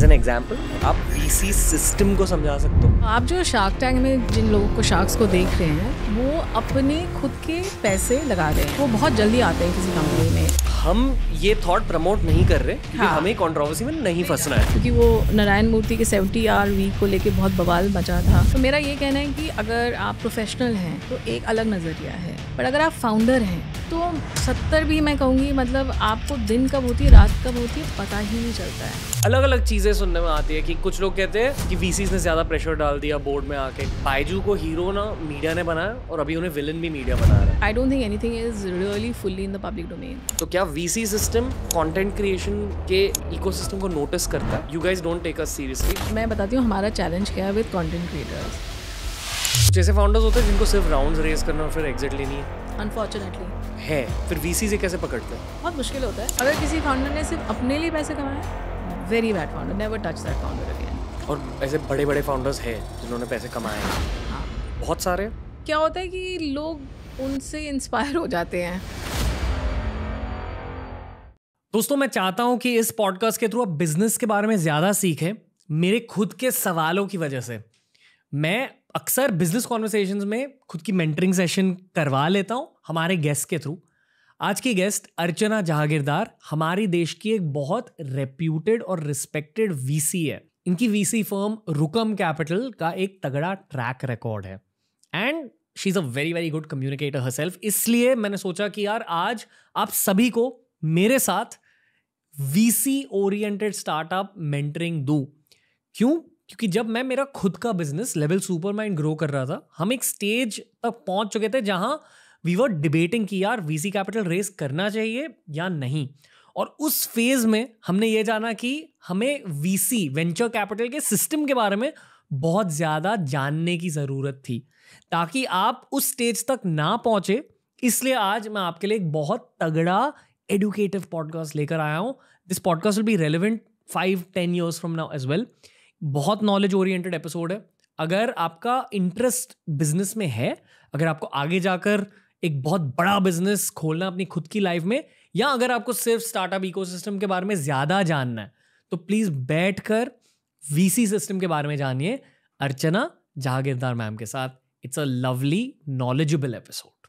As an example आप PC system को समझा सकते हो आप जो शार्क टैंक में जिन लोगों को शार्क्स को देख रहे हैं वो अपने खुद के पैसे लगा रहे हैं वो बहुत जल्दी आते हैं किसी कंपनी में हम ये थॉट प्रमोट नहीं कर रहे क्योंकि हाँ। हमें कंट्रोवर्सी में नहीं फंसना है क्योंकि वो नारायण मूर्ति के सेवेंटी आर वीक को लेके बहुत बवाल मचा था तो मेरा ये कहना है कि अगर आप प्रोफेशनल हैं तो एक अलग नज़रिया है पर अगर आप फाउंडर हैं तो सत्तर भी मैं कहूँगी मतलब आपको दिन कब होती है रात कब होती है पता ही नहीं चलता है अलग अलग चीज़ें सुनने में आती है कि कुछ लोग कहते हैं कि वीसीज ने ज़्यादा प्रेशर डाल दिया बोर्ड में आके बाइजू को हीरो ना मीडिया ने बनाया और अभी उन्हें विलन भी मीडिया बना रहा है I don't think anything is really fully in the public domain तो क्या वीसी सिस्टम कंटेंट क्रिएशन के इकोसिस्टम को नोटिस करता है you guys don't take us seriously मैं बताती हूँ हमारा चैलेंज क्या है विद कंटेंट क्रिएटर्स जैसे फाउंडर्स होते हैं जिनको सिर्फ राउंड रेस करना और फिर एग्जिट लेनी है अनफॉर्चुनेटली है फिर वीसी से कैसे पकड़ते हैं बहुत मुश्किल होता है अगर किसी फाउंडर ने सिर्फ अपने लिए पैसे कमाए very bad founder never touch that founder again और ऐसे बड़े बड़े फाउंडर्स हैं जिन्होंने पैसे कमाए हैं हाँ। बहुत सारे क्या होता है कि लोग उनसे इंस्पायर हो जाते हैं दोस्तों मैं चाहता हूं कि इस पॉडकास्ट के थ्रू आप बिजनेस के बारे में ज़्यादा सीखें मेरे खुद के सवालों की वजह से मैं अक्सर बिजनेस कॉन्वर्सेशन में खुद की मेंटरिंग सेशन करवा लेता हूं हमारे गेस्ट के थ्रू आज की गेस्ट अर्चना जहागीरदार हमारे देश की एक बहुत रेप्यूटेड और रिस्पेक्टेड वीसी है इनकी वीसी फर्म रुकम कैपिटल का एक तगड़ा ट्रैक रिकॉर्ड है and she is a very very good communicator हर इसलिए मैंने सोचा कि यार आज आप सभी को मेरे साथ वीसी ओरिएंटेड स्टार्टअप मेंटरिंग दू क्यों क्योंकि जब मैं मेरा खुद का business level super mind grow कर रहा था हम एक स्टेज तक पहुंच चुके थे जहां वी वर डिबेटिंग की यार वीसी कैपिटल रेस करना चाहिए या नहीं और उस फेज में हमने ये जाना कि हमें वीसी वेंचर कैपिटल के सिस्टम के बारे में बहुत ज़्यादा जानने की ज़रूरत थी ताकि आप उस स्टेज तक ना पहुँचे इसलिए आज मैं आपके लिए एक बहुत तगड़ा एडुकेटिव पॉडकास्ट लेकर आया हूँ this podcast will be relevant five ten years from now as well बहुत नॉलेज ओरिएंटेड एपिसोड है अगर आपका इंटरेस्ट बिजनेस में है अगर आपको आगे जाकर एक बहुत बड़ा बिजनेस खोलना अपनी खुद की लाइफ में या अगर आपको सिर्फ स्टार्टअप इकोसिस्टम के बारे में ज़्यादा जानना है तो प्लीज़ बैठ कर वीसी सिस्टम के बारे में जानिए अर्चना जहागीरदार मैम के साथ it's a lovely knowledgeable episode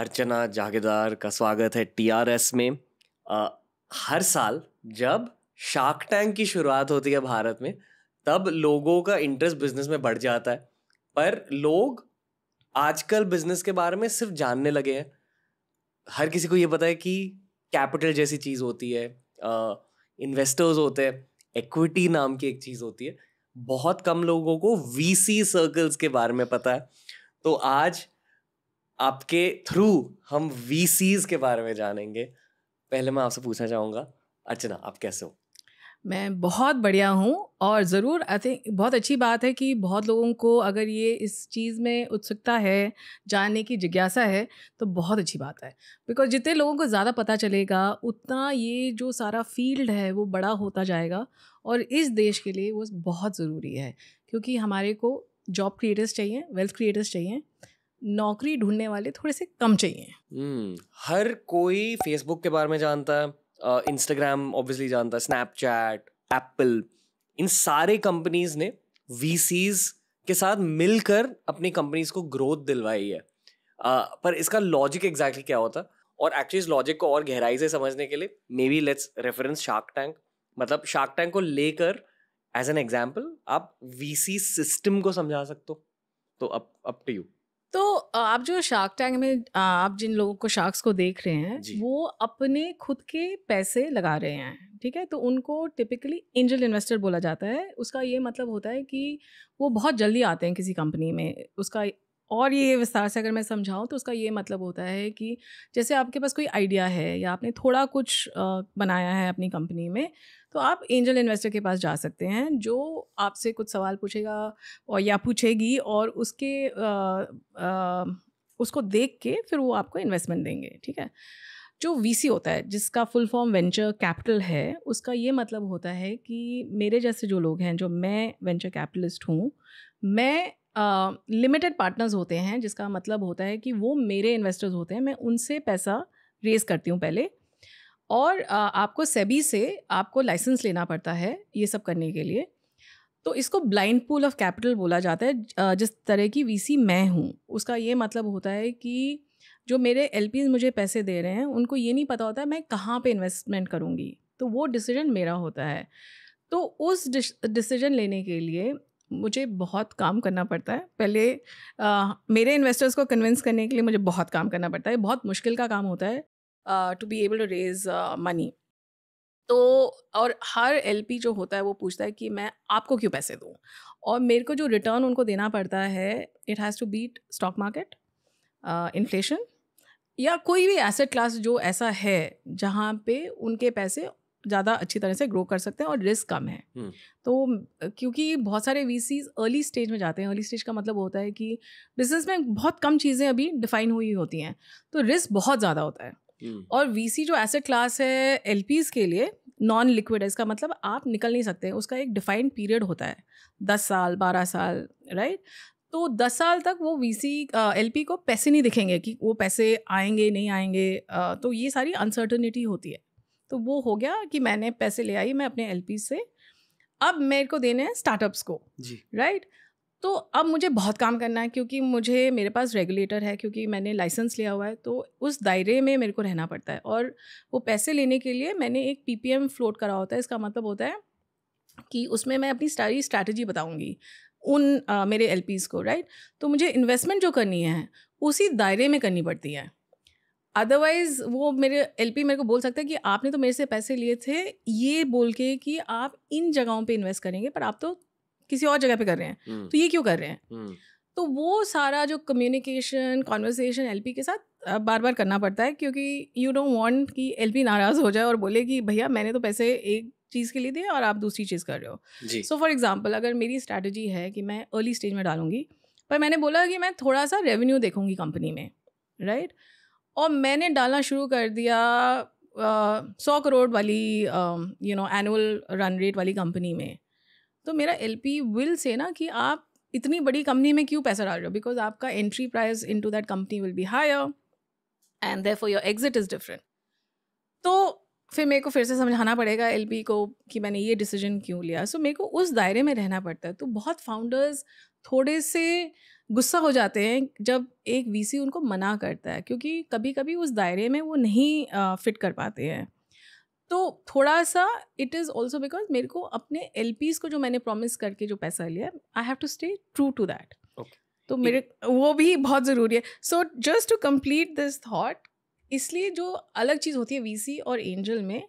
Archana Jagirdar का स्वागत है टीआरएस में आ, हर साल जब शार्क टैंक की शुरुआत होती है भारत में तब लोगों का इंटरेस्ट बिजनेस में बढ़ जाता है पर लोग आजकल बिजनेस के बारे में सिर्फ जानने लगे हैं हर किसी को ये पता है कि कैपिटल जैसी चीज़ होती है इन्वेस्टर्स होते हैं इक्विटी नाम की एक चीज़ होती है बहुत कम लोगों को वीसी सर्कल्स के बारे में पता है तो आज आपके थ्रू हम वी के बारे में जानेंगे पहले मैं आपसे पूछना चाहूँगा अर्चना आप कैसे हो मैं बहुत बढ़िया हूँ और ज़रूर आई थिंक बहुत अच्छी बात है कि बहुत लोगों को अगर ये इस चीज़ में उत्सुकता है जानने की जिज्ञासा है तो बहुत अच्छी बात है बिकॉज जितने लोगों को ज़्यादा पता चलेगा उतना ये जो सारा फील्ड है वो बड़ा होता जाएगा और इस देश के लिए वो बहुत ज़रूरी है क्योंकि हमारे को जॉब क्रिएटर्स चाहिए वेल्थ क्रिएटर्स चाहिए नौकरी ढूंढने वाले थोड़े से कम चाहिए हम्म, हर कोई फेसबुक के बारे में जानता है इंस्टाग्राम ऑब्वियसली जानता है स्नैपचैट एप्पल इन सारे कंपनीज ने वी के साथ मिलकर अपनी कंपनीज को ग्रोथ दिलवाई है आ, पर इसका लॉजिक एग्जैक्टली क्या होता और एक्चुअली इस लॉजिक को और गहराई से समझने के लिए may be let's reference shark tank मतलब शार्क टैंक को लेकर एज एन एग्जाम्पल आप वी सिस्टम को समझा सकते हो तो अप अप टू यू तो आप जो शार्क टैंक में आप जिन लोगों को शार्क्स को देख रहे हैं वो अपने खुद के पैसे लगा रहे हैं ठीक है तो उनको टिपिकली एंजल इन्वेस्टर बोला जाता है उसका ये मतलब होता है कि वो बहुत जल्दी आते हैं किसी कंपनी में उसका और ये विस्तार से अगर मैं समझाऊँ तो उसका ये मतलब होता है कि जैसे आपके पास कोई आइडिया है या आपने थोड़ा कुछ बनाया है अपनी कंपनी में तो आप एंजल इन्वेस्टर के पास जा सकते हैं जो आपसे कुछ सवाल पूछेगा और या पूछेगी और उसके आ, आ, उसको देख के फिर वो आपको इन्वेस्टमेंट देंगे ठीक है जो वीसी होता है जिसका फुल फॉर्म वेंचर कैपिटल है उसका ये मतलब होता है कि मेरे जैसे जो लोग हैं जो मैं वेंचर कैपिटलिस्ट हूँ मैं लिमिटेड uh, पार्टनर्स होते हैं जिसका मतलब होता है कि वो मेरे इन्वेस्टर्स होते हैं मैं उनसे पैसा रेज करती हूँ पहले और uh, आपको सेबी से आपको लाइसेंस लेना पड़ता है ये सब करने के लिए तो इसको ब्लाइंड पूल ऑफ कैपिटल बोला जाता है जिस तरह की वीसी मैं हूँ उसका ये मतलब होता है कि जो मेरे एल मुझे पैसे दे रहे हैं उनको ये नहीं पता होता मैं कहाँ पर इन्वेस्टमेंट करूँगी तो वो डिसीजन मेरा होता है तो उस डिसीजन लेने के लिए मुझे बहुत काम करना पड़ता है पहले आ, मेरे इन्वेस्टर्स को कन्विंस करने के लिए मुझे बहुत काम करना पड़ता है बहुत मुश्किल का काम होता है to be able to raise money तो और हर एल जो होता है वो पूछता है कि मैं आपको क्यों पैसे दूँ और मेरे को जो रिटर्न उनको देना पड़ता है it has to beat stock market inflation या कोई भी एसेट क्लास जो ऐसा है जहाँ पे उनके पैसे ज़्यादा अच्छी तरह से ग्रो कर सकते हैं और रिस्क कम है हम्म। तो क्योंकि बहुत सारे वी अर्ली स्टेज में जाते हैं अर्ली स्टेज का मतलब होता है कि बिजनेस में बहुत कम चीज़ें अभी डिफाइन हुई होती हैं तो रिस्क बहुत ज़्यादा होता है हम्म। और वी जो एसेट क्लास है एल के लिए नॉन लिक्विड है इसका मतलब आप निकल नहीं सकते उसका एक डिफाइंड पीरियड होता है दस साल बारह साल राइट तो दस साल तक वो वी सी एल पी को पैसे नहीं दिखेंगे कि वो पैसे आएंगे नहीं आएंगे आ, तो ये सारी अनसर्टनिटी होती है तो वो हो गया कि मैंने पैसे ले आई मैं अपने एल से अब मेरे को देने हैं स्टार्टअप्स को जी राइट right? तो अब मुझे बहुत काम करना है क्योंकि मुझे मेरे पास रेगुलेटर है क्योंकि मैंने लाइसेंस लिया हुआ है तो उस दायरे में मेरे को रहना पड़ता है और वो पैसे लेने के लिए मैंने एक पीपीएम फ्लोट करा होता है इसका मतलब होता है कि उसमें मैं अपनी सारी स्ट्रैटेजी बताऊंगी उन आ, मेरे एल को राइट तो मुझे इन्वेस्टमेंट जो करनी है उसी दायरे में करनी पड़ती है अदरवाइज वो मेरे एल मेरे को बोल सकता है कि आपने तो मेरे से पैसे लिए थे ये बोल के कि आप इन जगहों पे इन्वेस्ट करेंगे पर आप तो किसी और जगह पे कर रहे हैं हम्म। तो ये क्यों कर रहे हैं हम्म। तो वो सारा जो कम्युनिकेशन कॉन्वर्सेशन एल के साथ बार बार करना पड़ता है क्योंकि यू डोंट वांट कि एल नाराज़ हो जाए और बोले कि भैया मैंने तो पैसे एक चीज़ के लिए दिए और आप दूसरी चीज़ कर रहे हो सो फॉर एग्जाम्पल अगर मेरी स्ट्रैटेजी है कि मैं अर्ली स्टेज में डालूंगी पर मैंने बोला कि मैं थोड़ा सा रेवेन्यू देखूंगी कंपनी में राइट right? और मैंने डालना शुरू कर दिया सौ करोड़ वाली you know annual run rate वाली कंपनी में तो मेरा एल पी विल से ना कि आप इतनी बड़ी कंपनी में क्यों पैसा डाल रहे हो बिकॉज आपका entry price into that company will be higher and therefore your exit is different तो फिर मेरे को फिर से समझाना पड़ेगा एल को कि मैंने ये डिसीजन क्यों लिया सो so, मेरे को उस दायरे में रहना पड़ता है तो बहुत फाउंडर्स थोड़े से गुस्सा हो जाते हैं जब एक वी उनको मना करता है क्योंकि कभी कभी उस दायरे में वो नहीं फिट कर पाते हैं तो थोड़ा सा इट इज़ ऑल्सो बिकॉज मेरे को अपने एल को जो मैंने प्रॉमिस करके जो पैसा लिया I have to stay true to that तो मेरे वो भी बहुत ज़रूरी है so just to complete this thought इसलिए जो अलग चीज़ होती है वीसी और एंजल में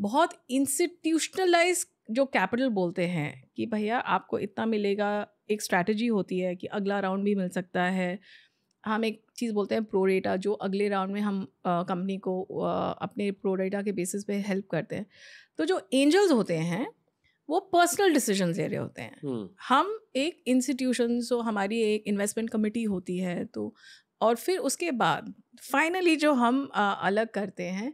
बहुत इंस्टीट्यूशनलाइज जो कैपिटल बोलते हैं कि भैया आपको इतना मिलेगा एक स्ट्रैटेजी होती है कि अगला राउंड भी मिल सकता है हम एक चीज़ बोलते हैं प्रोडेटा जो अगले राउंड में हम कंपनी को आ, अपने प्रोडेटा के बेसिस पे हेल्प करते हैं तो जो एंजल्स होते हैं वो पर्सनल डिसीजन ले रहे होते हैं hmm. हम एक इंस्टीट्यूशन सो हमारी एक इन्वेस्टमेंट कमिटी होती है तो और फिर उसके बाद फाइनली जो हम आ, अलग करते हैं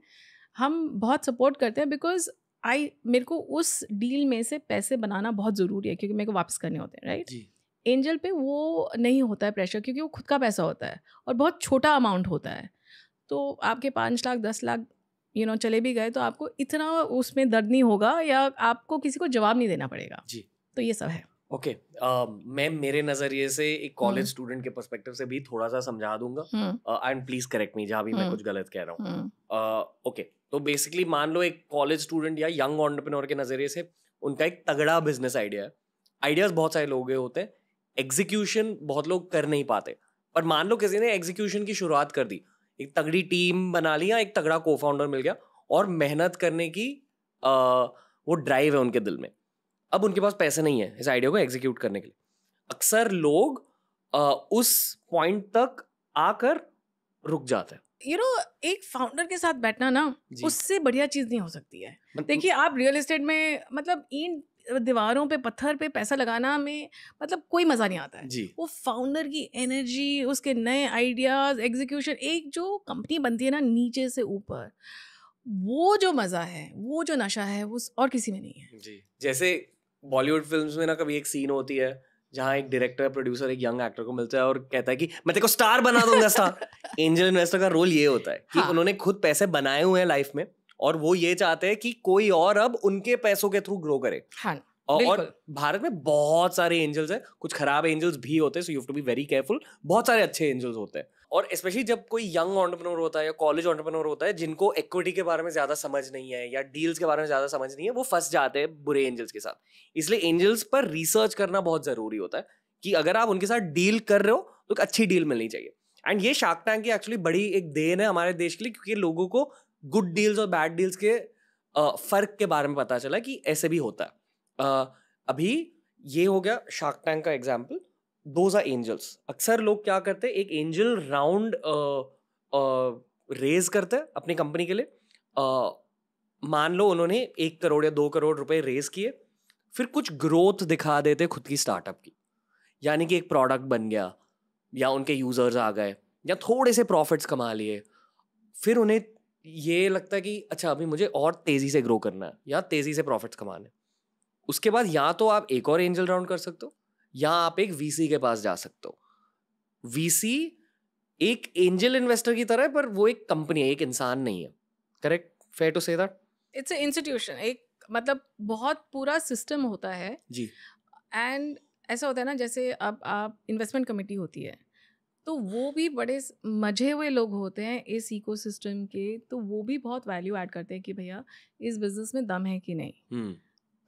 हम बहुत सपोर्ट करते हैं बिकॉज आई मेरे को उस डील में से पैसे बनाना बहुत ज़रूरी है क्योंकि मेरे को वापस करने होते हैं राइट एंजल पे वो नहीं होता है प्रेशर क्योंकि वो खुद का पैसा होता है और बहुत छोटा अमाउंट होता है तो आपके पाँच लाख दस लाख यू नो चले भी गए तो आपको इतना उसमें दर्द नहीं होगा या आपको किसी को जवाब नहीं देना पड़ेगा जी तो ये सब है ओके okay, uh, मैं मेरे नजरिए से एक कॉलेज स्टूडेंट हम्म। के पर्सपेक्टिव से भी थोड़ा सा समझा दूंगा एंड प्लीज करेक्ट मी जहाँ भी मैं हम्म। कुछ गलत कह रहा हूँ ओके हम्म। uh, तो बेसिकली मान लो एक कॉलेज स्टूडेंट या यंग ऑन्टरप्रिनोर के नजरिए से उनका एक तगड़ा बिजनेस आइडिया है आइडियाज बहुत सारे लोग होते हैं एग्जीक्यूशन बहुत लोग कर नहीं पाते पर मान लो किसी ने एग्जीक्यूशन की शुरुआत कर दी एक तगड़ी टीम बना ली या एक तगड़ा को फाउंडर मिल गया और मेहनत करने की आ, uh, वो ड्राइव है उनके दिल में अब उनके पास पैसे नहीं है इस आइडिया को एग्जीक्यूट करने के लिए अक्सर लोग आ, उस पॉइंट तक आकर रुक जाते हैं यू you नो know, एक फाउंडर के साथ बैठना ना उससे बढ़िया चीज़ नहीं हो सकती है मतलब देखिए आप रियल एस्टेट में मतलब इन दीवारों पे पत्थर पे पैसा लगाना में मतलब कोई मज़ा नहीं आता है जी। वो फाउंडर की एनर्जी उसके नए आइडियाज़ एग्जीक्यूशन एक जो कंपनी बनती है ना नीचे से ऊपर वो जो मज़ा है वो जो नशा है वो और किसी में नहीं है जी जैसे बॉलीवुड फिल्म में ना कभी एक सीन होती है जहाँ एक डायरेक्टर प्रोड्यूसर एक यंग एक्टर को मिलता है और कहता है कि मैं तेरे को स्टार बना दूंगा स्टार एंजल इन्वेस्टर का रोल ये होता है कि हाँ. उन्होंने खुद पैसे बनाए हुए हैं लाइफ में और वो ये चाहते हैं कि कोई और अब उनके पैसों के थ्रू ग्रो करे हाँ. और भारत में बहुत सारे एंजल्स हैं कुछ खराब एंजल्स भी होते हैं so you have to be very careful बहुत सारे अच्छे एंजल्स होते हैं और स्पेशली जब कोई यंग ऑन्टरप्रनोर होता है या कॉलेज ऑन्टरप्रनोर होता है जिनको इक्विटी के बारे में ज़्यादा समझ नहीं है या डील्स के बारे में ज़्यादा समझ नहीं है वो फंस जाते हैं बुरे एंजल्स के साथ इसलिए एंजल्स पर रिसर्च करना बहुत ज़रूरी होता है कि अगर आप उनके साथ डील कर रहे हो तो एक अच्छी डील मिलनी चाहिए एंड ये शार्क टैंक की एक्चुअली बड़ी एक देन है हमारे देश के लिए क्योंकि लोगों को गुड डील्स और बैड डील्स के फ़र्क के बारे में पता चला कि ऐसे भी होता है अभी ये हो गया शार्क टैंक का एग्जाम्पल दोज आर एंजल्स अक्सर लोग क्या करते हैं एक एंजल राउंड रेज करते हैं अपनी कंपनी के लिए मान लो उन्होंने एक करोड़ या दो करोड़ रुपए रेज किए फिर कुछ ग्रोथ दिखा देते खुद की स्टार्टअप की यानी कि एक प्रोडक्ट बन गया या उनके यूज़र्स आ गए या थोड़े से प्रॉफिट्स कमा लिए फिर उन्हें ये लगता है कि अच्छा अभी मुझे और तेज़ी से ग्रो करना है या तेज़ी से प्रॉफिट्स कमाने उसके बाद या तो आप एक और एंजल राउंड कर सकते हो या आप एक वीसी के पास जा सकते हो वीसी एक एंजल इन्वेस्टर की तरह है पर वो एक कंपनी है एक इंसान नहीं है correct fair to say that it's institution एक मतलब बहुत पूरा सिस्टम होता है जी एंड ऐसा होता है ना जैसे अब आप इन्वेस्टमेंट कमेटी होती है तो वो भी बड़े मजे हुए लोग होते हैं इस इकोसिस्टम के तो वो भी बहुत वैल्यू ऐड करते हैं कि भैया इस बिजनेस में दम है कि नहीं hmm.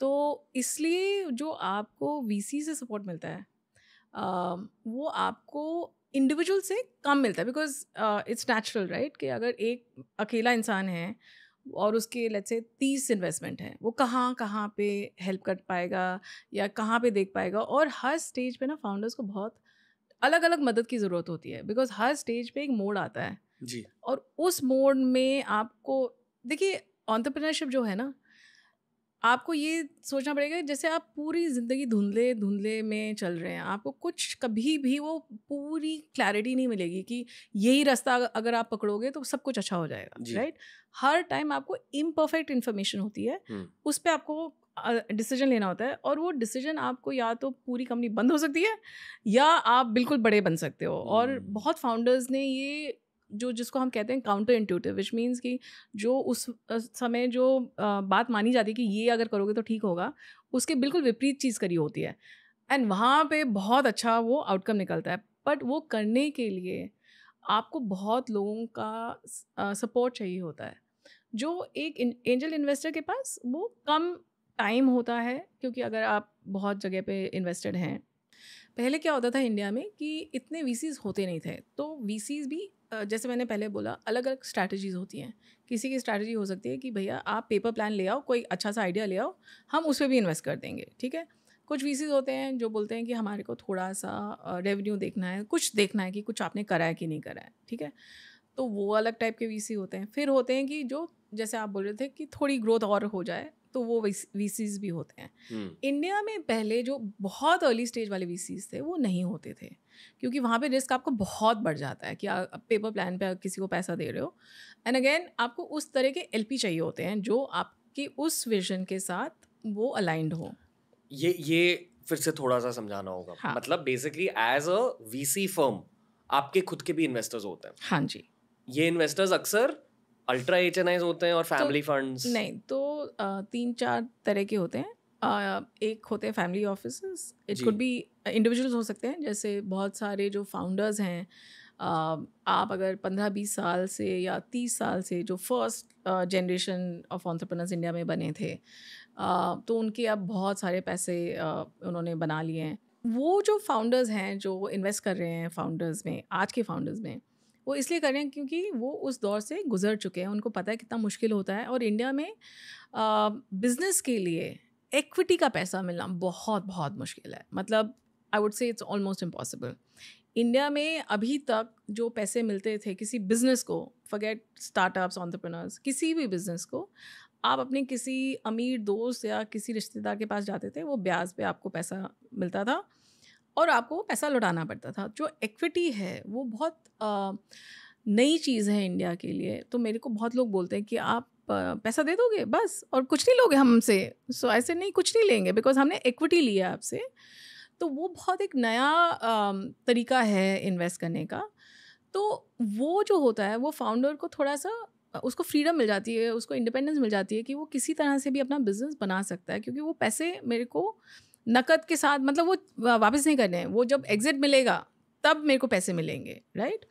तो इसलिए जो आपको वी से सपोर्ट मिलता है uh, वो आपको इंडिविजुअल से कम मिलता है बिकॉज इट्स नेचुरल राइट कि अगर एक अकेला इंसान है और उसके लेट से तीस इन्वेस्टमेंट हैं वो कहाँ कहाँ पे हेल्प कर पाएगा या कहाँ पे देख पाएगा और हर स्टेज पे ना फाउंडर्स को बहुत अलग अलग मदद की ज़रूरत होती है बिकॉज हर स्टेज पे एक मोड आता है जी और उस मोड में आपको देखिए ऑन्टरप्रिनरशिप जो है ना आपको ये सोचना पड़ेगा जैसे आप पूरी ज़िंदगी धुंधले धुंधले में चल रहे हैं आपको कुछ कभी भी वो पूरी क्लैरिटी नहीं मिलेगी कि यही रास्ता अगर आप पकड़ोगे तो सब कुछ अच्छा हो जाएगा राइट हर टाइम आपको इम्परफेक्ट इन्फॉर्मेशन होती है उस पर आपको डिसीजन लेना होता है और वो डिसीजन आपको या तो पूरी कंपनी बंद हो सकती है या आप बिल्कुल बड़े बन सकते हो और बहुत फाउंडर्स ने ये जो जिसको हम कहते हैं काउंटर इंट्यूटिव विच मीन्स कि जो उस समय जो बात मानी जाती है कि ये अगर करोगे तो ठीक होगा उसके बिल्कुल विपरीत चीज़ करी होती है एंड वहाँ पे बहुत अच्छा वो आउटकम निकलता है बट वो करने के लिए आपको बहुत लोगों का सपोर्ट चाहिए होता है जो एक एंजल इन्वेस्टर के पास वो कम टाइम होता है क्योंकि अगर आप बहुत जगह पे इन्वेस्टेड हैं पहले क्या होता था इंडिया में कि इतने वीसीज होते नहीं थे तो वीसीज भी जैसे मैंने पहले बोला अलग अलग स्ट्रैटेजीज़ होती हैं किसी की स्ट्रैटेजी हो सकती है कि भैया आप पेपर प्लान ले आओ कोई अच्छा सा आइडिया ले आओ हम उस पर भी इन्वेस्ट कर देंगे ठीक है कुछ वी होते हैं जो बोलते हैं कि हमारे को थोड़ा सा रेवेन्यू देखना है कुछ देखना है कि कुछ आपने करा है कि नहीं करा है ठीक है तो वो अलग टाइप के वी होते हैं फिर होते हैं कि जो जैसे आप बोल रहे थे कि थोड़ी ग्रोथ और हो जाए तो वो वी भी होते हैं इंडिया हम्म। में पहले जो बहुत अर्ली स्टेज वाले वी थे वो नहीं होते थे क्योंकि वहाँ पे रिस्क आपको बहुत बढ़ जाता है कि आप पेपर प्लान पे किसी को पैसा दे रहे हो एंड अगेन आपको उस तरह के एल चाहिए होते हैं जो आपकी उस विजन के साथ वो अलाइंड हो ये ये फिर से थोड़ा सा समझाना होगा हाँ. मतलब basically as a VC firm आपके खुद के भी इन्वेस्टर्स होते हैं हाँ जी ये इन्वेस्टर्स अक्सर अल्ट्रा एच होते हैं और फैमिली तो, नहीं तो तीन चार तरह के होते हैं आ, एक होते हैं family office it could be individuals हो सकते हैं जैसे बहुत सारे जो फाउंडर्स हैं uh, आप अगर पंद्रह बीस साल से या तीस साल से जो first generation of entrepreneurs India में बने थे uh, तो उनके अब बहुत सारे पैसे उन्होंने बना लिए हैं वो जो फाउंडर्स हैं जो इन्वेस्ट कर रहे हैं फाउंडर्स में आज के फाउंडर्स में वो इसलिए कर रहे हैं क्योंकि वो उस दौर से गुजर चुके हैं उनको पता है कितना मुश्किल होता है और इंडिया में बिज़नेस के लिए एक्विटी का पैसा मिलना बहुत बहुत मुश्किल है मतलब I would say it's almost impossible India में अभी तक जो पैसे मिलते थे किसी बिज़नेस को फगेट स्टार्टअप्स ऑन्टरप्रनर्स किसी भी बिज़नेस को आप अपने किसी अमीर दोस्त या किसी रिश्तेदार के पास जाते थे वो ब्याज पे आपको पैसा मिलता था और आपको पैसा लौटाना पड़ता था जो एक्विटी है वो बहुत नई चीज़ है इंडिया के लिए तो मेरे को बहुत लोग बोलते हैं कि आप पैसा दे दोगे बस और कुछ नहीं लोगे हमसे सो ऐसे नहीं कुछ नहीं लेंगे बिकॉज हमने एक्विटी लिया आपसे तो वो बहुत एक नया तरीका है इन्वेस्ट करने का तो वो जो होता है वो फाउंडर को थोड़ा सा उसको फ्रीडम मिल जाती है उसको इंडिपेंडेंस मिल जाती है कि वो किसी तरह से भी अपना बिजनेस बना सकता है क्योंकि वो पैसे मेरे को नकद के साथ मतलब वो वापस नहीं करने हैं वो जब एग्जिट मिलेगा तब मेरे को पैसे मिलेंगे राइट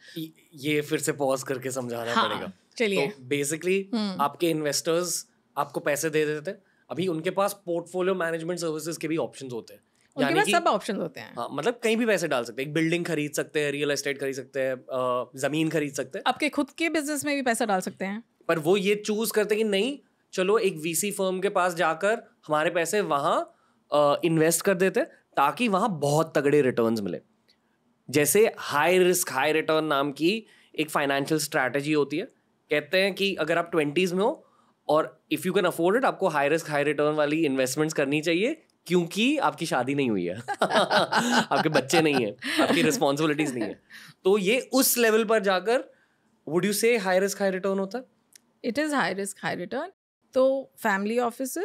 ये फिर से पॉज करके समझाना हाँ, पड़ेगा चलिए तो बेसिकली हम्म। आपके इन्वेस्टर्स आपको पैसे दे देते हैं अभी उनके पास पोर्टफोलियो मैनेजमेंट सर्विसेज के भी ऑप्शन होते हैं उनके पास सब ऑप्शन होते हैं हाँ, मतलब कहीं भी पैसे डाल सकते हैं एक बिल्डिंग खरीद सकते हैं रियल एस्टेट खरीद सकते हैं जमीन खरीद सकते हैं आपके खुद के बिजनेस में भी पैसा डाल सकते हैं पर वो ये चूज करते हैं कि नहीं चलो एक वीसी फर्म के पास जाकर हमारे पैसे वहाँ इन्वेस्ट कर देते ताकि वहाँ बहुत तगड़े रिटर्न्स मिले जैसे हाई रिस्क हाई रिटर्न नाम की एक फाइनेंशियल स्ट्रैटेजी होती है कहते हैं कि अगर आप ट्वेंटीज़ में हो और if you can afford it आपको हाई रिस्क हाई रिटर्न वाली इन्वेस्टमेंट्स करनी चाहिए क्योंकि आपकी शादी नहीं हुई है आपके बच्चे नहीं हैं आपकी रिस्पॉन्सिबिलिटीज़ नहीं है तो ये उस लेवल पर जाकर would you say high risk high return होता है it is high risk high return तो फैमिली ऑफिस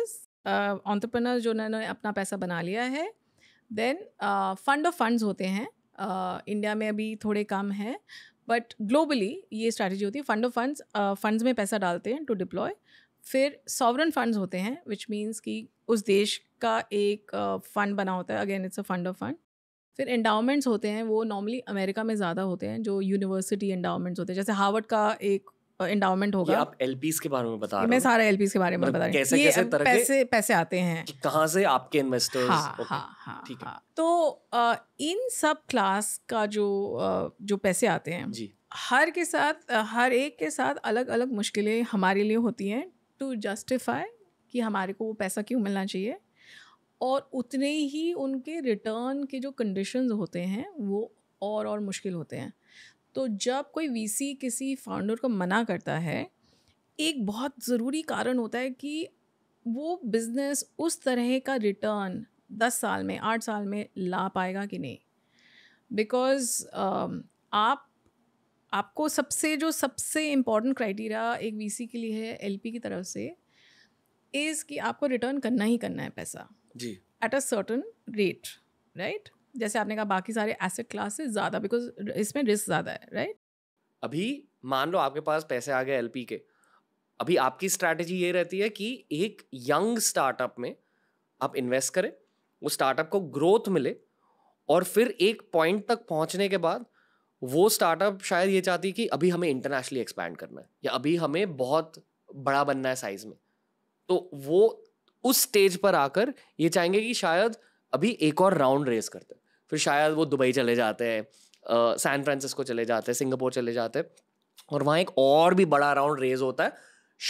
ऑन्टरप्रनर जो उन्होंने अपना पैसा बना लिया है देन फंड ऑफ फंड्स होते हैं इंडिया में अभी थोड़े कम हैं बट ग्लोबली ये स्ट्रैटेजी होती है फंड ऑफ फंड्स फंड्स में पैसा डालते हैं टू डिप्लॉय फिर सॉवरन फंड्स होते हैं विच मीन्स कि उस देश का एक फ़ंड uh, बना होता है again it's a fund of fund फिर एंडाउमेंट्स होते हैं वो नॉर्मली अमेरिका में ज़्यादा होते हैं जो यूनिवर्सिटी एंडाउमेंट्स होते हैं जैसे हार्वर्ड का एक इंडाउमेंट होगा आप एलपीस के बारे में बता रहे मैं सारा एलपीस के बारे में मतलब बता रही कैसे कैसे तरह पैसे पैसे आते हैं कहाँ से आपके इन्वेस्टर्स हाँ, हाँ, हाँ, ठीक है हाँ। तो आ, इन सब क्लास का जो आ, जो पैसे आते हैं जी हर के साथ हर एक के साथ अलग अलग मुश्किलें हमारे लिए होती हैं टू जस्टिफाई कि हमारे को वो पैसा क्यों मिलना चाहिए और उतने ही उनके रिटर्न के जो कंडीशंस होते हैं वो और और मुश्किल होते हैं तो जब कोई वीसी किसी फाउंडर को मना करता है एक बहुत ज़रूरी कारण होता है कि वो बिज़नेस उस तरह का रिटर्न दस साल में आठ साल में ला पाएगा कि नहीं बिकॉज uh, um, आप आपको सबसे जो सबसे इम्पॉर्टेंट क्राइटेरिया एक वीसी के लिए है एलपी की तरफ से इज़ कि आपको रिटर्न करना ही करना है पैसा जी at a certain rate right जैसे आपने कहा बाकी सारे एसेट क्लासेस ज़्यादा बिकॉज इसमें रिस्क ज़्यादा है राइट अभी मान लो आपके पास पैसे आ गए एल के अभी आपकी स्ट्रैटेजी ये रहती है कि एक यंग स्टार्टअप में आप इन्वेस्ट करें वो स्टार्टअप को ग्रोथ मिले और फिर एक पॉइंट तक पहुंचने के बाद वो स्टार्टअप शायद ये चाहती कि अभी हमें इंटरनेशनली एक्सपैंड करना है या अभी हमें बहुत बड़ा बनना है साइज में तो वो उस स्टेज पर आकर ये चाहेंगे कि शायद अभी एक और राउंड रेस करते फिर शायद वो दुबई चले जाते हैं सैन फ्रांसिस्को चले जाते हैं सिंगापुर चले जाते हैं और वहाँ एक और भी बड़ा राउंड रेज होता है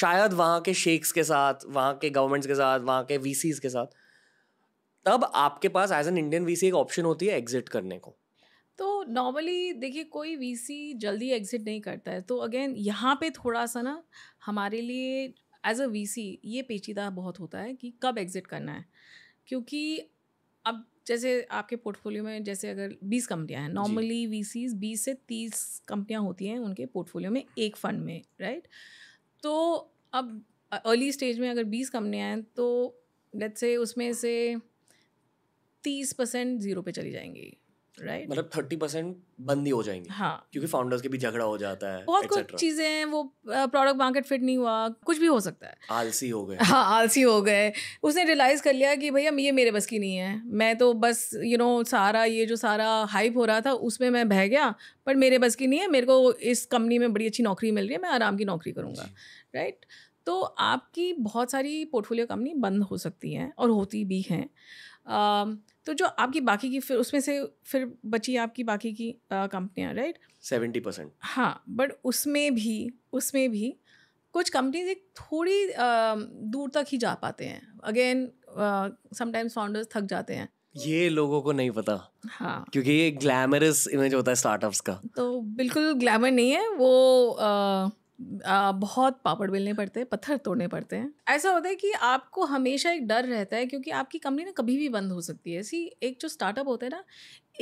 शायद वहाँ के शेख्स के साथ वहाँ के गवर्नमेंट्स के साथ वहाँ के वी के साथ तब आपके पास एज एन इंडियन वी एक ऑप्शन होती है एग्जिट करने को तो नॉर्मली देखिए कोई वी जल्दी एग्जिट नहीं करता है तो अगेन यहाँ पे थोड़ा सा ना हमारे लिए एज अ वी ये पेचीदा बहुत होता है कि कब एग्ज़िट करना है क्योंकि जैसे आपके पोर्टफोलियो में जैसे अगर बीस कंपनियां हैं नॉर्मली वी सीज बीस से तीस कंपनियां होती हैं उनके पोर्टफोलियो में एक फंड में राइट तो अब अर्ली स्टेज में अगर बीस कंपनियां हैं तो लेट्स से उसमें से तीस परसेंट ज़ीरो पे चली जाएंगी राइट मतलब थर्टी परसेंट बंद ही हो जाएंगे हाँ क्योंकि फाउंडर्स के भी झगड़ा हो जाता है बहुत कुछ चीज़ें हैं वो प्रोडक्ट मार्केट फिट नहीं हुआ कुछ भी हो सकता है आलसी हो गए हाँ आलसी हो गए उसने रियलाइज़ कर लिया कि भैया ये मेरे बस की नहीं है मैं तो बस यू नो सारा ये जो सारा हाइप हो रहा था उसमें मैं बह गया पर मेरे बस की नहीं है मेरे को इस कंपनी में बड़ी अच्छी नौकरी मिल रही है मैं आराम की नौकरी करूँगा राइट तो आपकी बहुत सारी पोर्टफोलियो कंपनी बंद हो सकती हैं और होती भी हैं तो जो आपकी बाकी की फिर उसमें से फिर बची आपकी बाकी की कंपनियाँ राइट सेवेंटी परसेंट हाँ बट उसमें भी उसमें भी कुछ कंपनीज एक थोड़ी आ, दूर तक ही जा पाते हैं अगेन समटाइम्स फाउंडर्स थक जाते हैं ये लोगों को नहीं पता हाँ क्योंकि ये ग्लैमरस इमेज होता है स्टार्टअप्स का तो बिल्कुल ग्लैमर नहीं है वो आ, आ, बहुत पापड़ बेलने पड़ते हैं पत्थर तोड़ने पड़ते हैं ऐसा होता है कि आपको हमेशा एक डर रहता है क्योंकि आपकी कंपनी ना कभी भी बंद हो सकती है ऐसी एक जो स्टार्टअप होता है ना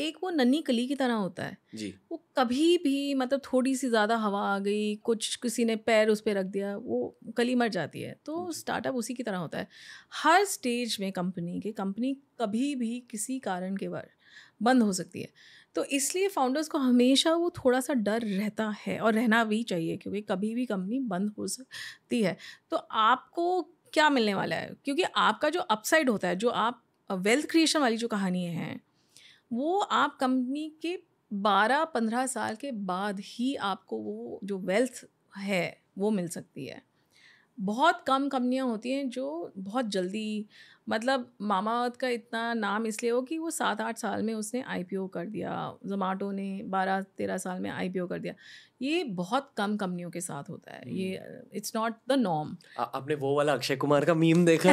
एक वो नन्ही कली की तरह होता है जी वो कभी भी मतलब थोड़ी सी ज़्यादा हवा आ गई कुछ किसी ने पैर उस पर रख दिया वो कली मर जाती है तो स्टार्टअप उसी की तरह होता है हर स्टेज में कंपनी के कंपनी कभी भी किसी कारण के बार बंद हो सकती है तो इसलिए फाउंडर्स को हमेशा वो थोड़ा सा डर रहता है और रहना भी चाहिए क्योंकि कभी भी कंपनी बंद हो सकती है तो आपको क्या मिलने वाला है क्योंकि आपका जो अपसाइड होता है जो आप वेल्थ क्रिएशन वाली जो कहानी है वो आप कंपनी के बारह पंद्रह साल के बाद ही आपको वो जो वेल्थ है वो मिल सकती है बहुत कम कंपनियाँ होती हैं जो बहुत जल्दी मतलब मामा अर्थ का इतना नाम इसलिए हो कि वो सात आठ साल में उसने आईपीओ कर दिया जोमाटो ने बारह तेरह साल में आईपीओ कर दिया ये बहुत कम कंपनियों के साथ होता है ये इट्स नॉट द नॉर्म आपने वो वाला अक्षय कुमार का मीम देखा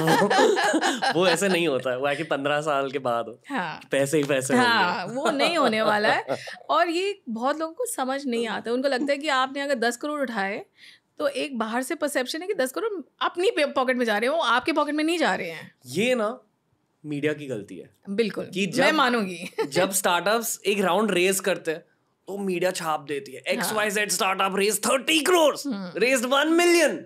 वो वो ऐसे नहीं होता है वो कि पंद्रह साल के बाद हाँ, पैसे ही पैसे हाँ, वो नहीं होने वाला है और ये बहुत लोगों को समझ नहीं हम्म। आता उनको लगता है कि आपने अगर दस करोड़ उठाए तो एक बाहर से परसेप्शन है कि दस करोड़ अपनी पॉकेट में जा रहे वो आपके पॉकेट में नहीं जा रहे हैं ये ना मीडिया की गलती है बिल्कुल कि जब, मैं मानूंगी जब स्टार्टअप्स एक राउंड रेज करते हैं तो मीडिया छाप देती है X Y Z startup raise thirty crore raise one million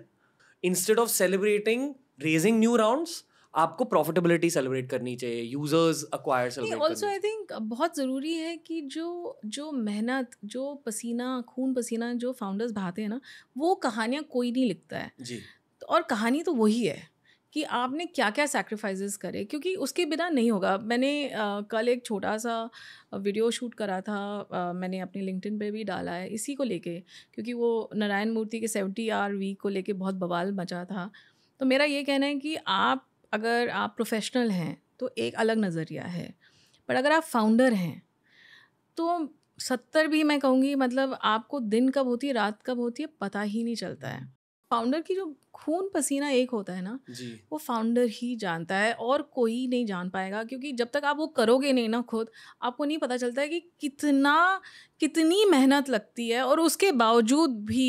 instead of celebrating raising new rounds आपको प्रॉफिटेबिलिटी सेलिब्रेट करनी चाहिए users acquire celebrate also I think बहुत ज़रूरी है कि जो जो मेहनत जो पसीना खून पसीना जो फाउंडर्स भाते हैं ना वो कहानियाँ कोई नहीं लिखता है जी तो और कहानी तो वही है कि आपने क्या क्या सैक्रिफाइसेस करे क्योंकि उसके बिना नहीं होगा मैंने आ, कल एक छोटा सा वीडियो शूट करा था आ, मैंने अपने लिंकटिन पे भी डाला है इसी को लेके क्योंकि वो नारायण मूर्ति के सेवेंटी आर वीक को लेके बहुत बवाल मचा था तो मेरा ये कहना है कि आप अगर आप प्रोफेशनल हैं तो एक अलग नज़रिया है पर अगर आप फाउंडर हैं तो सत्तर भी मैं कहूँगी मतलब आपको दिन कब होती है रात कब होती है पता ही नहीं चलता है फाउंडर की जो खून पसीना एक होता है ना वो फाउंडर ही जानता है और कोई नहीं जान पाएगा क्योंकि जब तक आप वो करोगे नहीं ना खुद आपको नहीं पता चलता है कि कितना कितनी मेहनत लगती है और उसके बावजूद भी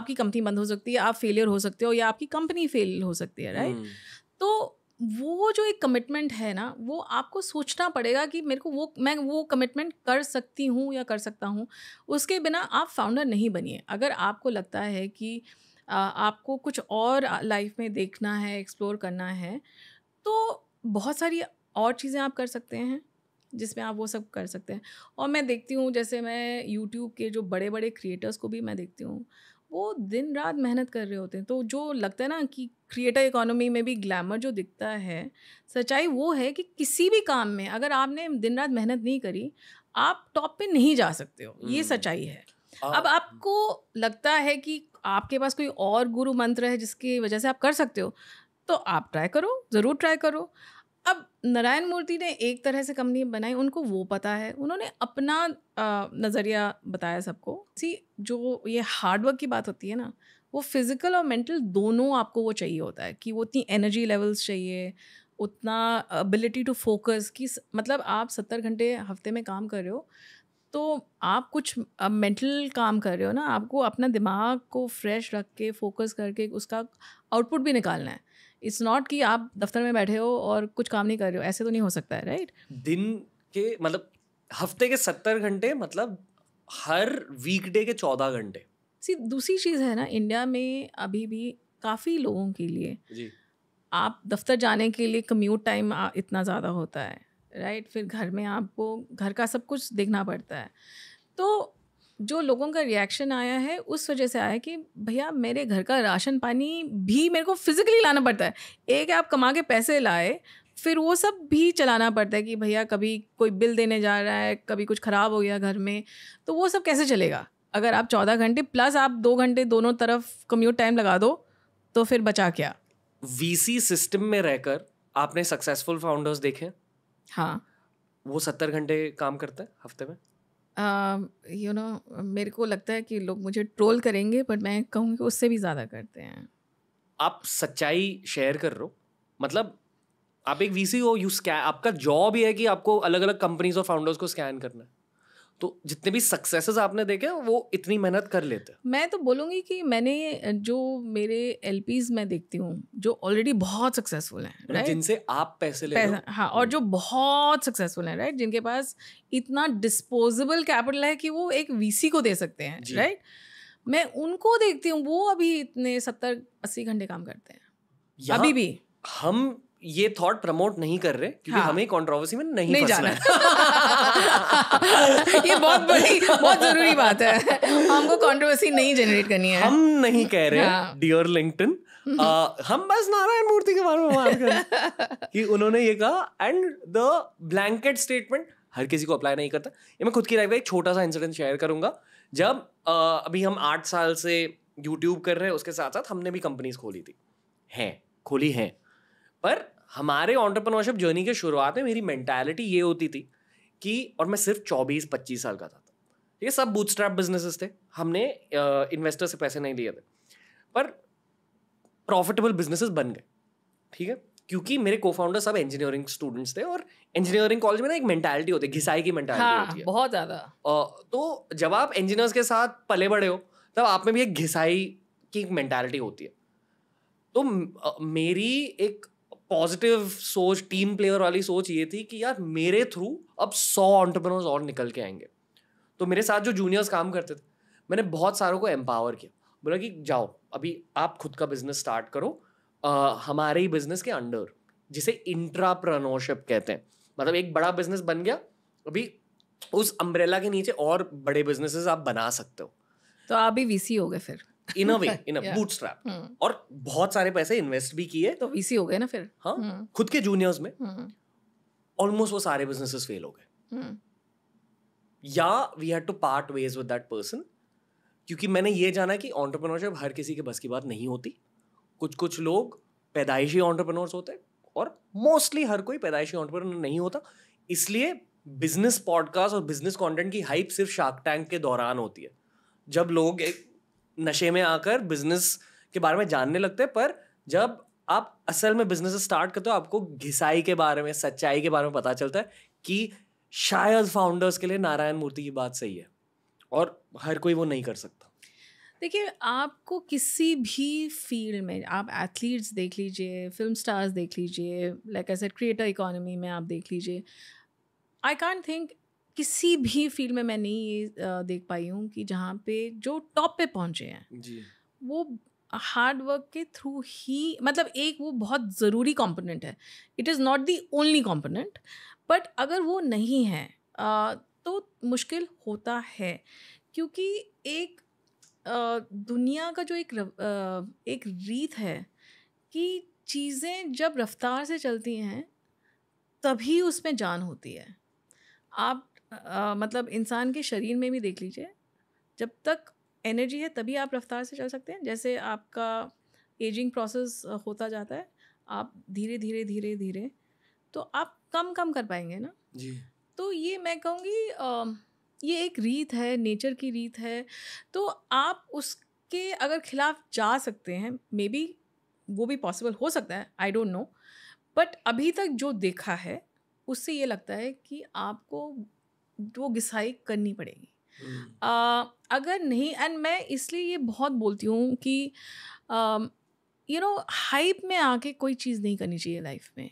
आपकी कंपनी बंद हो सकती है आप फेलियर हो सकते हो या आपकी कंपनी फेल हो सकती है राइट हम्म। तो वो जो एक कमिटमेंट है ना वो आपको सोचना पड़ेगा कि मेरे को वो मैं वो कमिटमेंट कर सकती हूँ या कर सकता हूँ उसके बिना आप फाउंडर नहीं बनिए अगर आपको लगता है कि आपको कुछ और लाइफ में देखना है एक्सप्लोर करना है तो बहुत सारी और चीज़ें आप कर सकते हैं जिसमें आप वो सब कर सकते हैं और मैं देखती हूँ जैसे मैं यूट्यूब के जो बड़े बड़े क्रिएटर्स को भी मैं देखती हूँ वो दिन रात मेहनत कर रहे होते हैं तो जो लगता है ना कि क्रिएटर इकोनॉमी में भी ग्लैमर जो दिखता है सच्चाई वो है कि किसी भी काम में अगर आपने दिन रात मेहनत नहीं करी आप टॉप पे नहीं जा सकते हो ये हम्म। सच्चाई है अब आपको लगता है कि आपके पास कोई और गुरु मंत्र है जिसकी वजह से आप कर सकते हो तो आप ट्राई करो ज़रूर ट्राई करो अब नारायण मूर्ति ने एक तरह से कंपनी बनाई उनको वो पता है उन्होंने अपना नज़रिया बताया सबको सी जो ये हार्डवर्क की बात होती है ना वो फिज़िकल और मेंटल दोनों आपको वो चाहिए होता है कि वो उतनी एनर्जी लेवल्स चाहिए उतना एबिलिटी टू फोकस कि मतलब आप सत्तर घंटे हफ्ते में काम कर रहे हो तो आप कुछ मेंटल काम कर रहे हो ना आपको अपना दिमाग को फ्रेश रख के फोकस करके उसका आउटपुट भी निकालना है इट्स नॉट कि आप दफ्तर में बैठे हो और कुछ काम नहीं कर रहे हो ऐसे तो नहीं हो सकता है राइट दिन के मतलब हफ्ते के सत्तर घंटे मतलब हर वीकडे के चौदह घंटे सी दूसरी चीज़ है ना इंडिया में अभी भी काफ़ी लोगों के लिए जी आप दफ्तर जाने के लिए कम्यूट टाइम इतना ज़्यादा होता है राइट फिर घर में आपको घर का सब कुछ देखना पड़ता है तो जो लोगों का रिएक्शन आया है उस वजह से आया कि भैया मेरे घर का राशन पानी भी मेरे को फिजिकली लाना पड़ता है एक आप कमा के पैसे लाए फिर वो सब भी चलाना पड़ता है कि भैया कभी कोई बिल देने जा रहा है कभी कुछ ख़राब हो गया घर में तो वो सब कैसे चलेगा अगर आप चौदह घंटे प्लस आप दो घंटे दोनों तरफ कम्यूट टाइम लगा दो तो फिर बचा क्या वीसी सिस्टम में रहकर आपने सक्सेसफुल फाउंडर्स देखे हाँ वो सत्तर घंटे काम करता है हफ्ते में यू um, नो मेरे को लगता है कि लोग मुझे ट्रोल करेंगे बट मैं कहूँगी उससे भी ज़्यादा करते हैं आप सच्चाई शेयर कर रहे हो मतलब आप एक वीसी हो यू स्कैन आपका जॉब ये है कि आपको अलग अलग कंपनीज और फाउंडर्स को स्कैन करना है तो जितने भी सक्सेसेस आपने देखे वो इतनी मेहनत कर लेते मैं तो बोलूंगी कि मैंने जो मेरे एल मैं देखती हूँ जो ऑलरेडी बहुत सक्सेसफुल हैं राइट मतलब जिनसे आप पैसे ले पैसा, हाँ और हम्म। जो बहुत सक्सेसफुल हैं राइट जिनके पास इतना डिस्पोजेबल कैपिटल है कि वो एक वीसी को दे सकते हैं राइट मैं उनको देखती हूँ वो अभी इतने सत्तर अस्सी घंटे काम करते हैं अभी भी हम ये थॉट प्रमोट नहीं कर रहे क्योंकि हाँ. हमें कंट्रोवर्सी में नहीं, नहीं जाना ये बहुत बड़ी बहुत जरूरी बात है हमको कंट्रोवर्सी नहीं जनरेट करनी है हम नहीं कह रहे डियर हाँ। लिंक्डइन हम बस नारायण मूर्ति के बारे में बात कर कि उन्होंने ये कहा एंड द ब्लैंकेट स्टेटमेंट हर किसी को अप्लाई नहीं करता ये मैं खुद की लाइफ का एक छोटा सा इंसिडेंट शेयर करूंगा जब uh, अभी हम आठ साल से यूट्यूब कर रहे हैं उसके साथ साथ हमने भी कंपनीज खोली थी हैं खोली हैं पर हमारे ऑन्टरप्रनोरशिप जर्नी के शुरुआत में मेरी मैंटेलिटी ये होती थी कि और मैं सिर्फ चौबीस पच्चीस साल का था ये सब स्ट्रैप बिजनेसेस थे हमने इन्वेस्टर से पैसे नहीं लिए थे पर प्रॉफिटेबल बिजनेसेस बन गए ठीक है क्योंकि मेरे को फाउंडर सब इंजीनियरिंग स्टूडेंट्स थे और इंजीनियरिंग कॉलेज में ना एक मेंटालिटी होती है घिसाई की मेंटालिटी हाँ, होती है बहुत ज़्यादा तो जब आप इंजीनियर्स के साथ पले बड़े हो तब आप में भी एक घिसाई की एक मेंटालिटी होती है तो मेरी एक पॉजिटिव सोच टीम प्लेयर वाली सोच ये थी कि यार मेरे थ्रू अब सौ ऑन्टरप्रनोर और निकल के आएंगे तो मेरे साथ जो जूनियर्स काम करते थे मैंने बहुत सारों को एम्पावर किया बोला कि जाओ अभी आप खुद का बिजनेस स्टार्ट करो आ, हमारे ही बिजनेस के अंडर जिसे इंट्राप्रनोरशिप कहते हैं मतलब एक बड़ा बिजनेस बन गया अभी उस अम्ब्रेला के नीचे और बड़े बिजनेसेस आप बना सकते हो तो आप भी वीसी हो गए फिर इन अ वे इन बूटस्ट्रैप और बहुत सारे पैसे इन्वेस्ट भी किए तो वीसी तो हो गए ना फिर हाँ hmm. खुद के जूनियर्स में ऑलमोस्ट hmm. वो सारे बिजनेसेस फेल हो गए hmm. या we had to part ways with that person क्योंकि मैंने ये जाना कि ऑन्टरप्रनोरशिप हर किसी के बस की बात नहीं होती कुछ कुछ लोग पैदाइशी ऑन्टरप्रनोर्स होते और मोस्टली हर कोई पैदाइशी ऑन्टरप्रनोर नहीं होता इसलिए बिजनेस पॉडकास्ट और बिजनेस कंटेंट की हाइप सिर्फ शार्क टैंक के दौरान होती है जब लोग एक नशे में आकर बिजनेस के बारे में जानने लगते हैं पर जब आप असल में बिजनेस स्टार्ट करते हो आपको घिसाई के बारे में सच्चाई के बारे में पता चलता है कि शायद फाउंडर्स के लिए नारायण मूर्ति की बात सही है और हर कोई वो नहीं कर सकता देखिए आपको किसी भी फील्ड में आप एथलीट्स देख लीजिए फिल्म स्टार्स देख लीजिए लाइक ऐसे क्रिएटर इकोनॉमी में आप देख लीजिए आई कॉन्ट थिंक किसी भी फील्ड में मैं नहीं ये देख पाई हूँ कि जहाँ पे जो टॉप पे पहुँचे हैं जी वो हार्ड वर्क के थ्रू ही मतलब एक वो बहुत ज़रूरी कंपोनेंट है it is not the only component but अगर वो नहीं है तो मुश्किल होता है क्योंकि एक दुनिया का जो एक एक रीत है कि चीज़ें जब रफ्तार से चलती हैं तभी उसमें जान होती है आप आ, मतलब इंसान के शरीर में भी देख लीजिए जब तक एनर्जी है तभी आप रफ्तार से चल सकते हैं जैसे आपका एजिंग प्रोसेस होता जाता है आप धीरे धीरे धीरे धीरे तो आप कम कम कर पाएंगे ना जी तो ये मैं कहूँगी ये एक रीत है नेचर की रीत है तो आप उसके अगर खिलाफ जा सकते हैं मे बी वो भी पॉसिबल हो सकता है आई डोंट नो बट अभी तक जो देखा है उससे ये लगता है कि आपको वो घिसाई करनी पड़ेगी हम्म। अगर नहीं एंड मैं इसलिए ये बहुत बोलती हूँ कि यू नो हाइप में आके कोई चीज़ नहीं करनी चाहिए लाइफ में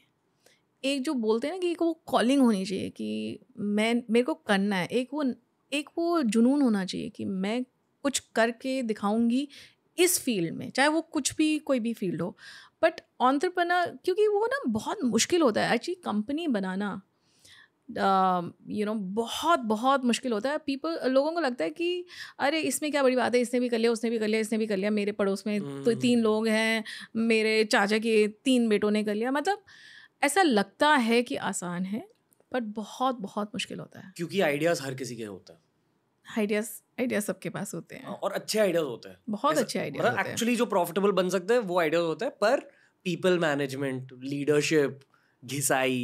एक जो बोलते हैं ना कि एक वो कॉलिंग होनी चाहिए कि मैं मेरे को करना है एक वो एक वो जुनून होना चाहिए कि मैं कुछ करके दिखाऊंगी इस फील्ड में चाहे वो कुछ भी कोई भी फील्ड हो बट ऑन्ट्रप्रनर क्योंकि वो ना बहुत मुश्किल होता है एक्चुअली कंपनी बनाना यू um, नो बहुत बहुत मुश्किल होता है पीपल लोगों को लगता है कि अरे इसमें क्या बड़ी बात है इसने भी कर लिया उसने भी कर लिया इसने भी कर लिया मेरे पड़ोस में तो हम्म। तीन लोग हैं मेरे चाचा के तीन बेटों ने कर लिया मतलब ऐसा लगता है कि आसान है बट बहुत बहुत मुश्किल होता है क्योंकि आइडियाज़ हर किसी के होता है आइडियाज आइडियाज सबके पास होते हैं और अच्छे आइडियाज होते हैं बहुत अच्छे आइडिया एक्चुअली जो प्रॉफिटेबल बन सकते हैं वो आइडियाज होते हैं पर पीपल मैनेजमेंट लीडरशिप घिसाई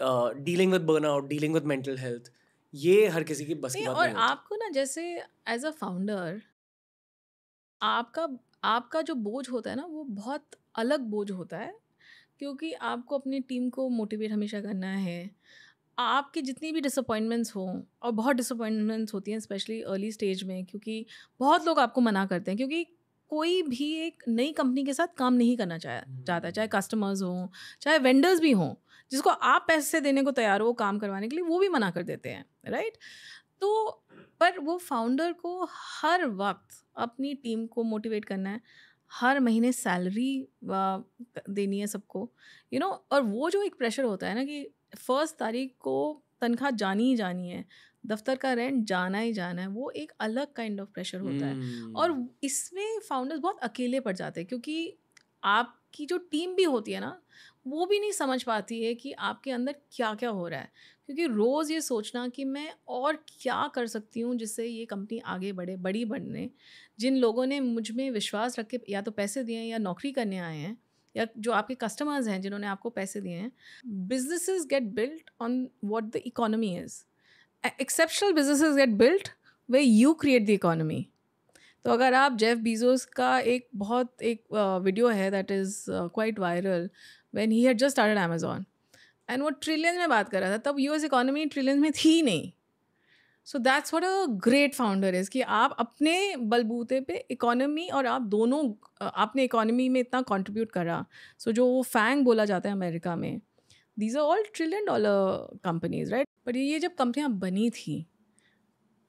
dealing with burnout dealing with mental health ये हर किसी की बस की बात और नहीं आपको ना जैसे एज अ फाउंडर आपका आपका जो बोझ होता है ना वो बहुत अलग बोझ होता है क्योंकि आपको अपनी टीम को मोटिवेट हमेशा करना है आपकी जितनी भी डिसअपॉइंटमेंट्स हों और बहुत डिसअपॉइंटमेंट्स होती हैं स्पेशली अर्ली स्टेज में क्योंकि बहुत लोग आपको मना करते हैं क्योंकि कोई भी एक नई कंपनी के साथ काम नहीं करना चाह चाहता चाहे कस्टमर्स हम्म। हों चाहे वेंडर्स भी हों जिसको आप पैसे देने को तैयार हो वो काम करवाने के लिए वो भी मना कर देते हैं राइट तो पर वो फाउंडर को हर वक्त अपनी टीम को मोटिवेट करना है हर महीने सैलरी देनी है सबको यू नो और वो जो एक प्रेशर होता है ना कि फर्स्ट तारीख को तनख्वाह जानी ही जानी है दफ्तर का रेंट जाना ही जाना है वो एक अलग काइंड ऑफ प्रेशर होता है हम्म। और इसमें फाउंडर्स बहुत अकेले पड़ जाते हैं क्योंकि आपकी जो टीम भी होती है ना वो भी नहीं समझ पाती है कि आपके अंदर क्या क्या हो रहा है क्योंकि रोज़ ये सोचना कि मैं और क्या कर सकती हूँ जिससे ये कंपनी आगे बढ़े बड़ी बढ़ने जिन लोगों ने मुझ में विश्वास रख के या तो पैसे दिए हैं या नौकरी करने आए हैं या जो आपके कस्टमर्स हैं जिन्होंने आपको पैसे दिए हैं business get built on what the economy is exceptional business get built way you create the economy तो अगर आप जेफ बीजोस का एक बहुत एक वीडियो है that is quite viral when he had just started Amazon and वो trillion में बात कर रहा था तब एस इकोनॉमी ट्रिलियन में थी नहीं so that's what a great founder is कि आप अपने बलबूते पे इकोनॉमी और आप दोनों आपने इकोनॉमी में इतना कॉन्ट्रीब्यूट करा सो so, जो वो फैंग बोला जाता है अमेरिका में these are all trillion dollar companies right पर ये जब कंपनियाँ बनी थी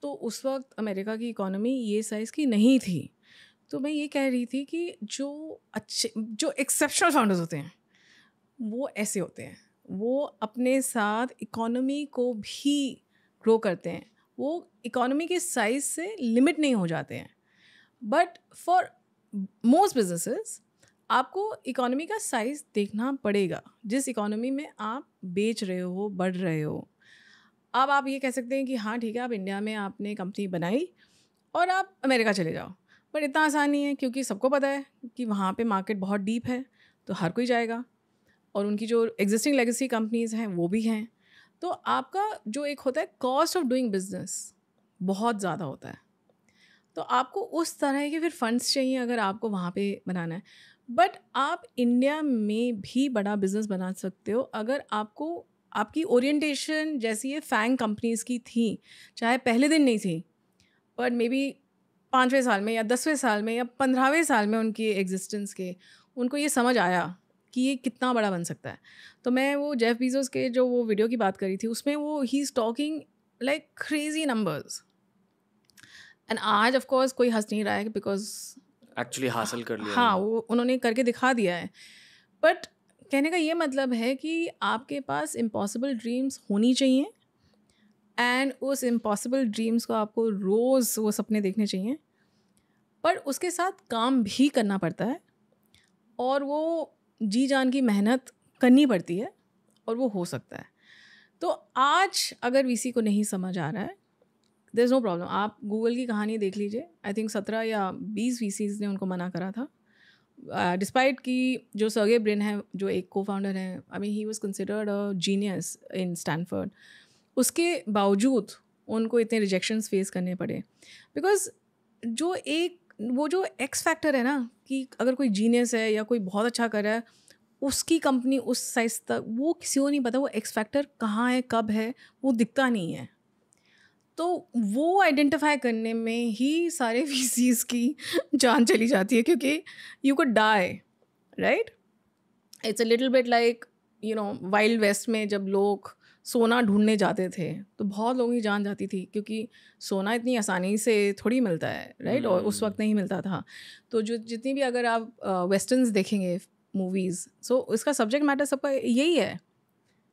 तो उस वक्त अमेरिका की इकोनॉमी ये साइज़ की नहीं थी तो मैं ये कह रही थी कि जो अच्छे जो एक्सेप्शनल फाउंडर्स होते हैं वो ऐसे होते हैं वो अपने साथ इकोनॉमी को भी ग्रो करते हैं वो इकोनॉमी के साइज से लिमिट नहीं हो जाते हैं बट फॉर मोस्ट बिजनेसेस आपको इकोनॉमी का साइज देखना पड़ेगा जिस इकोनॉमी में आप बेच रहे हो बढ़ रहे हो अब आप ये कह सकते हैं कि हाँ ठीक है आप इंडिया में आपने कंपनी बनाई और आप अमेरिका चले जाओ पर इतना आसान नहीं है क्योंकि सबको पता है कि वहाँ पे मार्केट बहुत डीप है तो हर कोई जाएगा और उनकी जो एग्जिस्टिंग लेगेसी कंपनीज हैं वो भी हैं तो आपका जो एक होता है कॉस्ट ऑफ डूइंग बिजनेस बहुत ज़्यादा होता है तो आपको उस तरह के फिर फंड्स चाहिए अगर आपको वहाँ पे बनाना है बट आप इंडिया में भी बड़ा बिजनेस बना सकते हो अगर आपको आपकी ओरिएंटेशन जैसी ये फैंग कंपनीज़ की थी चाहे पहले दिन नहीं थी बट मे बी पाँचवें साल में या दसवें साल में या पंद्रहवें साल में उनकी एग्जिस्टेंस के उनको ये समझ आया कि ये कितना बड़ा बन सकता है तो मैं वो जेफ बीजोस के जो वो वीडियो की बात करी थी उसमें वो ही is talking like crazy numbers and आज ऑफ कोर्स कोई हंस नहीं रहा है बिकॉज एक्चुअली हासिल कर लिया हाँ वो उन्होंने करके दिखा दिया है बट कहने का ये मतलब है कि आपके पास इम्पॉसिबल ड्रीम्स होनी चाहिए एंड उस इम्पॉसिबल ड्रीम्स को आपको रोज़ वो सपने देखने चाहिए पर उसके साथ काम भी करना पड़ता है और वो जी जान की मेहनत करनी पड़ती है और वो हो सकता है तो आज अगर वीसी को नहीं समझ आ रहा है देर इज़ नो प्रॉब्लम आप गूगल की कहानी देख लीजिए आई थिंक सत्रह या बीस वी ने उनको मना करा था डिस्पाइट uh, कि जो सर्गे ब्रिन है जो एक को फाउंडर हैं I mean he was considered a genius in Stanford उसके बावजूद उनको इतने रिजेक्शन फेस करने पड़े बिकॉज जो एक वो जो एक्स फैक्टर है ना कि अगर कोई जीनियस है या कोई बहुत अच्छा कर रहा है उसकी कंपनी उस साइज तक वो किसी को नहीं पता वो एक्स फैक्टर कहाँ है कब है वो दिखता नहीं है तो वो आइडेंटिफाई करने में ही सारे वीसीज की जान चली जाती है क्योंकि you could die right it's a little bit like you know Wild West में जब लोग सोना ढूंढने जाते थे तो बहुत लोगों की जान जाती थी क्योंकि सोना इतनी आसानी से थोड़ी मिलता है राइट और उस वक्त नहीं मिलता था तो जो जितनी भी अगर आप वेस्टर्न देखेंगे मूवीज़ सो so, इसका सब्जेक्ट मैटर सबका यही है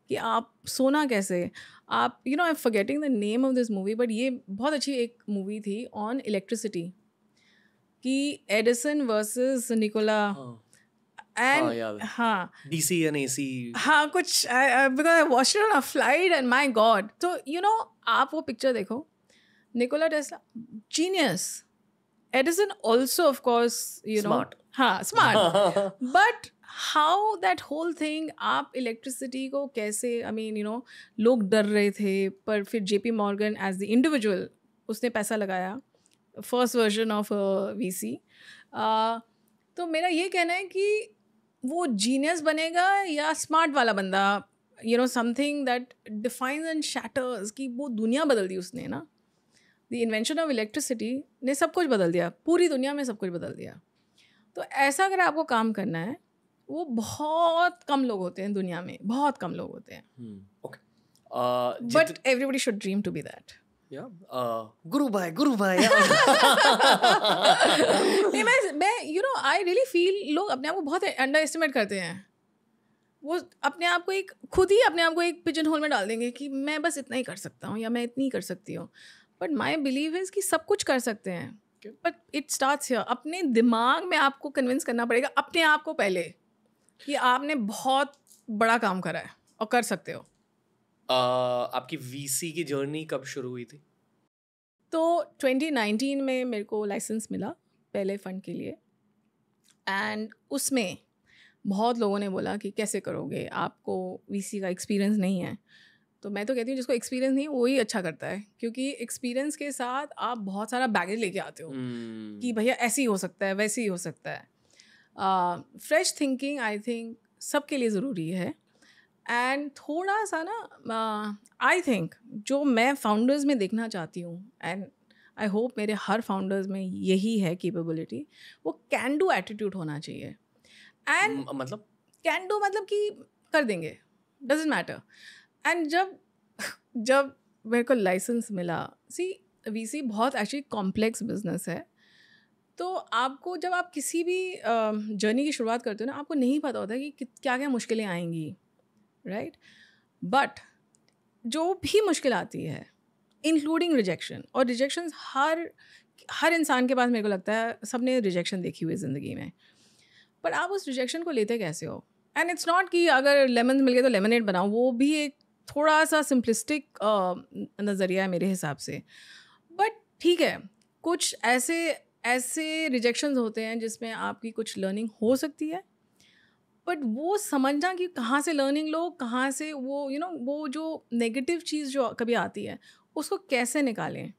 कि आप सोना कैसे आप you know I am forgetting the name of this movie but ये बहुत अच्छी एक मूवी थी ऑन इलेक्ट्रिसिटी कि एडिसन वर्सेस निकोला एंड हाँ डीसी एंड एसी हाँ कुछ because I watch it on a flight and my god तो यू नो आप वो पिक्चर देखो Nikola Tesla genius Edison also of course you know हाँ smart but how that whole thing आप electricity को कैसे आई मीन यू नो लोग डर रहे थे पर फिर J P Morgan as the individual उसने पैसा लगाया first version of V C तो मेरा ये कहना है कि वो जीनियस बनेगा या स्मार्ट वाला बंदा you know something that defiance and shatters कि वो दुनिया बदल दी उसने ना द इन्वेंशन ऑफ इलेक्ट्रिसिटी ने सब कुछ बदल दिया पूरी दुनिया में सब कुछ बदल दिया तो ऐसा अगर आपको काम करना है वो बहुत कम लोग होते हैं दुनिया में बहुत कम लोग होते हैं but everybody should dream to be that गुरु भाई गुरु भाई नहीं मैं मैं you know I really feel लोग अपने आप को बहुत अंडर एस्टिमेट करते हैं वो अपने आप को एक खुद ही अपने आप को एक पिजन होल में डाल देंगे कि मैं बस इतना ही कर सकता हूँ या मैं इतनी कर सकती हूँ बट माई बिलीव इज़ कि सब कुछ कर सकते हैं बट इट स्टार्ट अपने दिमाग में आपको कन्विंस करना पड़ेगा अपने आप को पहले कि आपने बहुत बड़ा काम करा है और कर सकते हो आपकी वीसी की जर्नी कब शुरू हुई थी तो 2019 में मेरे को लाइसेंस मिला पहले फंड के लिए एंड उसमें बहुत लोगों ने बोला कि कैसे करोगे आपको वीसी का एक्सपीरियंस नहीं है तो मैं तो कहती हूँ जिसको एक्सपीरियंस नहीं वो ही अच्छा करता है क्योंकि एक्सपीरियंस के साथ आप बहुत सारा बैगेज लेके आते हो hmm. कि भैया ऐसे ही हो सकता है वैसे ही हो सकता है फ्रेश थिंकिंग आई थिंक सबके लिए ज़रूरी है एंड थोड़ा सा ना आई थिंक जो मैं फाउंडर्स में देखना चाहती हूँ एंड आई होप मेरे हर फाउंडर्स में यही है केपेबिलिटी वो कैन डू एटीट्यूड होना चाहिए एंड मतलब कैन डू मतलब कि कर देंगे डजेंट मैटर एंड जब जब मेरे को लाइसेंस मिला सी वी सी बहुत एक्चुअली कॉम्प्लेक्स बिजनेस है तो आपको जब आप किसी भी जर्नी की शुरुआत करते हो ना आपको नहीं पता होता कि क्या क्या मुश्किलें आएंगी राइट बट जो भी मुश्किल आती है इंक्लूडिंग रिजेक्शन और रिजेक्शन हर हर इंसान के पास मेरे को लगता है सबने रिजेक्शन देखी हुई ज़िंदगी में पर आप उस रिजेक्शन को लेते कैसे हो एंड इट्स नॉट कि अगर लेमन मिल गए तो लेमनेट बनाओ वो भी एक थोड़ा सा सिंपलिस्टिक नज़रिया है मेरे हिसाब से बट ठीक है कुछ ऐसे ऐसे रिजेक्शन होते हैं जिसमें आपकी कुछ लर्निंग हो सकती है बट वो समझना कि कहाँ से लर्निंग लो कहाँ से वो यू you नो know, वो जो नेगेटिव चीज़ जो कभी आती है उसको कैसे निकालें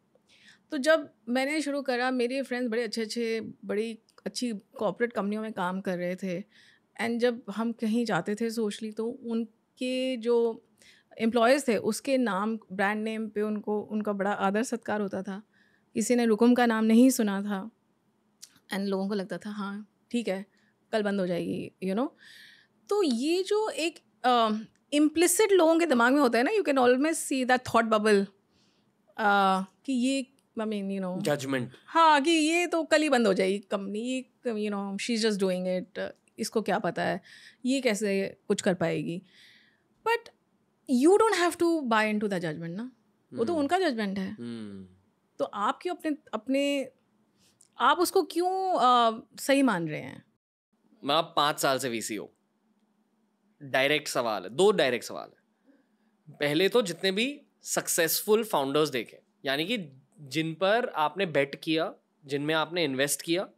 तो जब मैंने शुरू करा मेरे फ्रेंड्स बड़े अच्छे अच्छे बड़ी अच्छी कॉपरेट कंपनियों में काम कर रहे थे एंड जब हम कहीं जाते थे सोशली तो उनके जो एम्प्लॉयज़ थे उसके नाम ब्रांड नेम पे उनको उनका बड़ा आदर सत्कार होता था किसी ने रुकुम का नाम नहीं सुना था एंड लोगों को लगता था हाँ ठीक है कल बंद हो जाएगी यू you नो know? तो ये जो एक इम्प्लिसिट uh, लोगों के दिमाग में होता है ना you can always see that thought bubble कि ये I mean you know judgement हाँ कि ये तो कल ही बंद हो जाएगी company you know she is just doing it इसको क्या पता है ये कैसे कुछ कर पाएगी but you don't have to buy into the judgement ना वो तो hmm. उनका जजमेंट है hmm. तो आप क्यों अपने अपने आप उसको क्यों सही मान रहे हैं मैं आप पाँच साल से वीसी हो डायरेक्ट सवाल है दो डायरेक्ट सवाल है पहले तो जितने भी सक्सेसफुल फाउंडर्स देखे यानी कि जिन पर आपने बेट किया जिनमें आपने इन्वेस्ट किया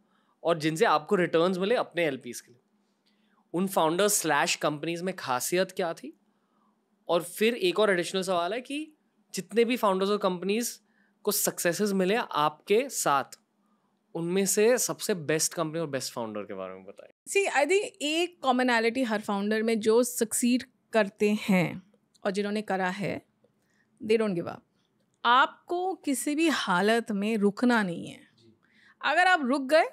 और जिनसे आपको रिटर्न्स मिले अपने एल के लिए उन फाउंडर्स स्लैश कंपनीज में खासियत क्या थी और फिर एक और एडिशनल सवाल है कि जितने भी फाउंडर्स और कंपनीज को सक्सेसेस मिले आपके साथ उनमें से सबसे बेस्ट कंपनी और बेस्ट फाउंडर के बारे में बताएं सी आई थिंक एक कॉमनैलिटी हर फाउंडर में जो सक्सीड करते हैं और जिन्होंने करा है दे डोंट गिव अप आपको किसी भी हालत में रुकना नहीं है अगर आप रुक गए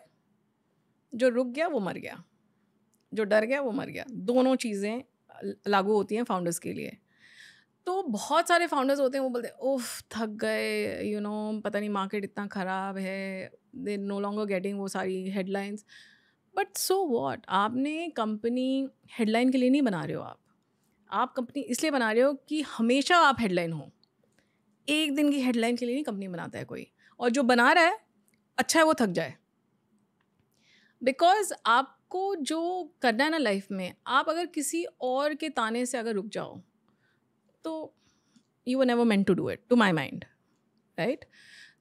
जो रुक गया वो मर गया जो डर गया वो मर गया दोनों चीज़ें लागू होती हैं फाउंडर्स के लिए तो बहुत सारे फाउंडर्स होते हैं वो बोलते हैं ओह थक गए यू नो पता नहीं मार्केट इतना ख़राब है दे नो लॉन्गर गेटिंग वो सारी हेडलाइंस बट सो वॉट आपने कंपनी हेडलाइन के लिए नहीं बना रहे हो आप आप कंपनी इसलिए बना रहे हो कि हमेशा आप हेडलाइन हो एक दिन की हेडलाइन के लिए नहीं कंपनी बनाता है कोई और जो बना रहा है अच्छा है वो थक जाए बिकॉज आपको जो करना है ना लाइफ में आप अगर किसी और के ताने से अगर रुक जाओ तो you were never meant to do it to my mind right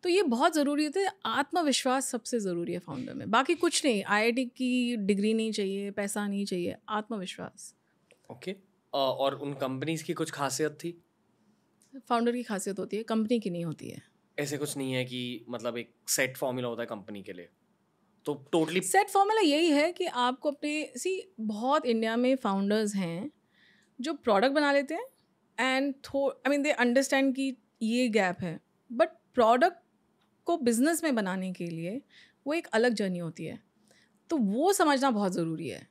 तो ये बहुत ज़रूरी होते है आत्मविश्वास सबसे ज़रूरी है फाउंडर में बाकी कुछ नहीं आईआईटी की डिग्री नहीं चाहिए पैसा नहीं चाहिए आत्मविश्वास ओके okay. uh, और उन कंपनीज की कुछ खासियत थी फाउंडर की खासियत होती है कंपनी की नहीं होती है ऐसे कुछ नहीं है कि मतलब एक सेट फॉर्मूला होता है कंपनी के लिए तो टोटली सेट फॉर्मूला यही है कि आपको अपने सी बहुत इंडिया में फाउंडर्स हैं जो प्रोडक्ट बना लेते हैं एंड थो आई मीन दे अंडरस्टैंड कि ये गैप है बट प्रोडक्ट को बिजनेस में बनाने के लिए वो एक अलग जर्नी होती है तो वो समझना बहुत ज़रूरी है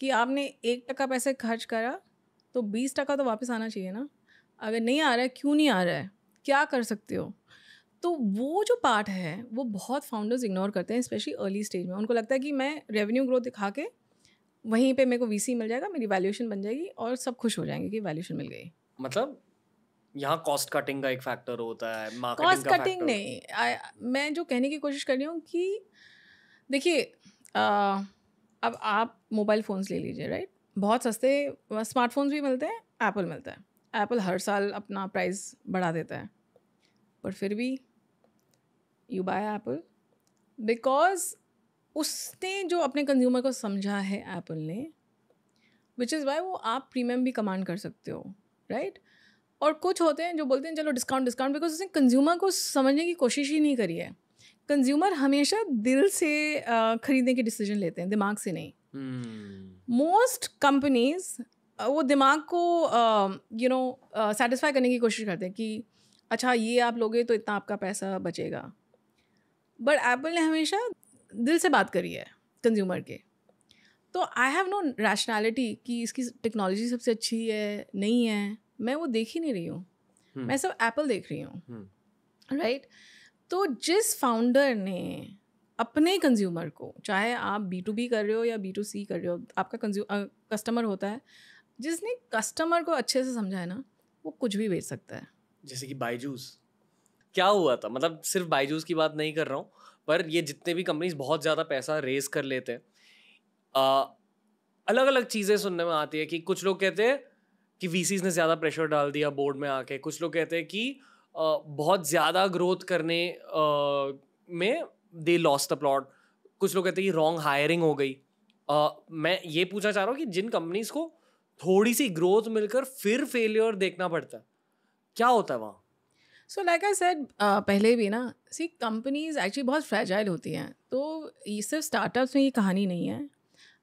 कि आपने एक टका पैसे खर्च करा तो बीस टका तो वापस आना चाहिए ना अगर नहीं आ रहा है क्यों नहीं आ रहा है क्या कर सकते हो तो वो जो पार्ट है वो बहुत फाउंडर्स इग्नोर करते हैं स्पेशली अर्ली स्टेज में उनको लगता है कि मैं रेवेन्यू ग्रोथ दिखा के वहीं पे मेरे को वीसी मिल जाएगा मेरी वैल्यूएशन बन जाएगी और सब खुश हो जाएंगे कि वैल्यूएशन मिल गई मतलब यहाँ कॉस्ट कटिंग का एक फैक्टर होता है कॉस्ट कटिंग नहीं आ, मैं जो कहने की कोशिश कर रही हूँ कि देखिए अब आप मोबाइल फ़ोन्स ले लीजिए राइट बहुत सस्ते स्मार्टफोन्स भी मिलते हैं एप्पल मिलता है एप्पल हर साल अपना प्राइस बढ़ा देता है पर फिर भी यू बाय एप्पल बिकॉज उसने जो अपने कंज्यूमर को समझा है एप्पल ने विच इज़ वाई वो आप प्रीमियम भी कमांड कर सकते हो राइट और कुछ होते हैं जो बोलते हैं चलो डिस्काउंट डिस्काउंट बिकॉज उसने कंज्यूमर को समझने की कोशिश ही नहीं करी है कंज्यूमर हमेशा दिल से ख़रीदने के डिसीजन लेते हैं दिमाग से नहीं मोस्ट hmm. कंपनीज वो दिमाग को यू नो सेटिस्फाई करने की कोशिश करते हैं कि अच्छा ये आप लोगे तो इतना आपका पैसा बचेगा बट एप्पल ने हमेशा दिल से बात करी है कंज्यूमर के तो आई हैव नो रैशनैलिटी कि इसकी टेक्नोलॉजी सबसे अच्छी है नहीं है मैं वो देख ही नहीं रही हूँ hmm. मैं सब एप्पल देख रही हूँ राइट हम्म। hmm. right? तो जिस फाउंडर ने अपने कंज्यूमर को चाहे आप बी टू बी कर रहे हो या बी टू सी कर रहे हो आपका कंज्यू कस्टमर होता है जिसने कस्टमर को अच्छे से समझा है ना वो कुछ भी बेच सकता है जैसे कि बाईजूस क्या हुआ था मतलब सिर्फ बाईजूस की बात नहीं कर रहा हूँ पर ये जितने भी कंपनीज बहुत ज़्यादा पैसा रेज कर लेते हैं अलग अलग चीज़ें सुनने में आती है कि कुछ लोग कहते हैं कि वी ने ज़्यादा प्रेशर डाल दिया बोर्ड में आके कुछ लोग कहते हैं कि uh, बहुत ज़्यादा ग्रोथ करने uh, में दे लॉस द प्लॉट कुछ लोग कहते हैं कि रॉन्ग हायरिंग हो गई uh, मैं ये पूछना चाह रहा हूँ कि जिन कंपनीज को थोड़ी सी ग्रोथ मिलकर फिर फेलियर देखना पड़ता है क्या होता है वहाँ सो लाइक आई सेड पहले भी ना सी कंपनीज एक्चुअली बहुत फ्रेजाइल होती हैं तो ये सिर्फ स्टार्टअप्स में ये कहानी नहीं है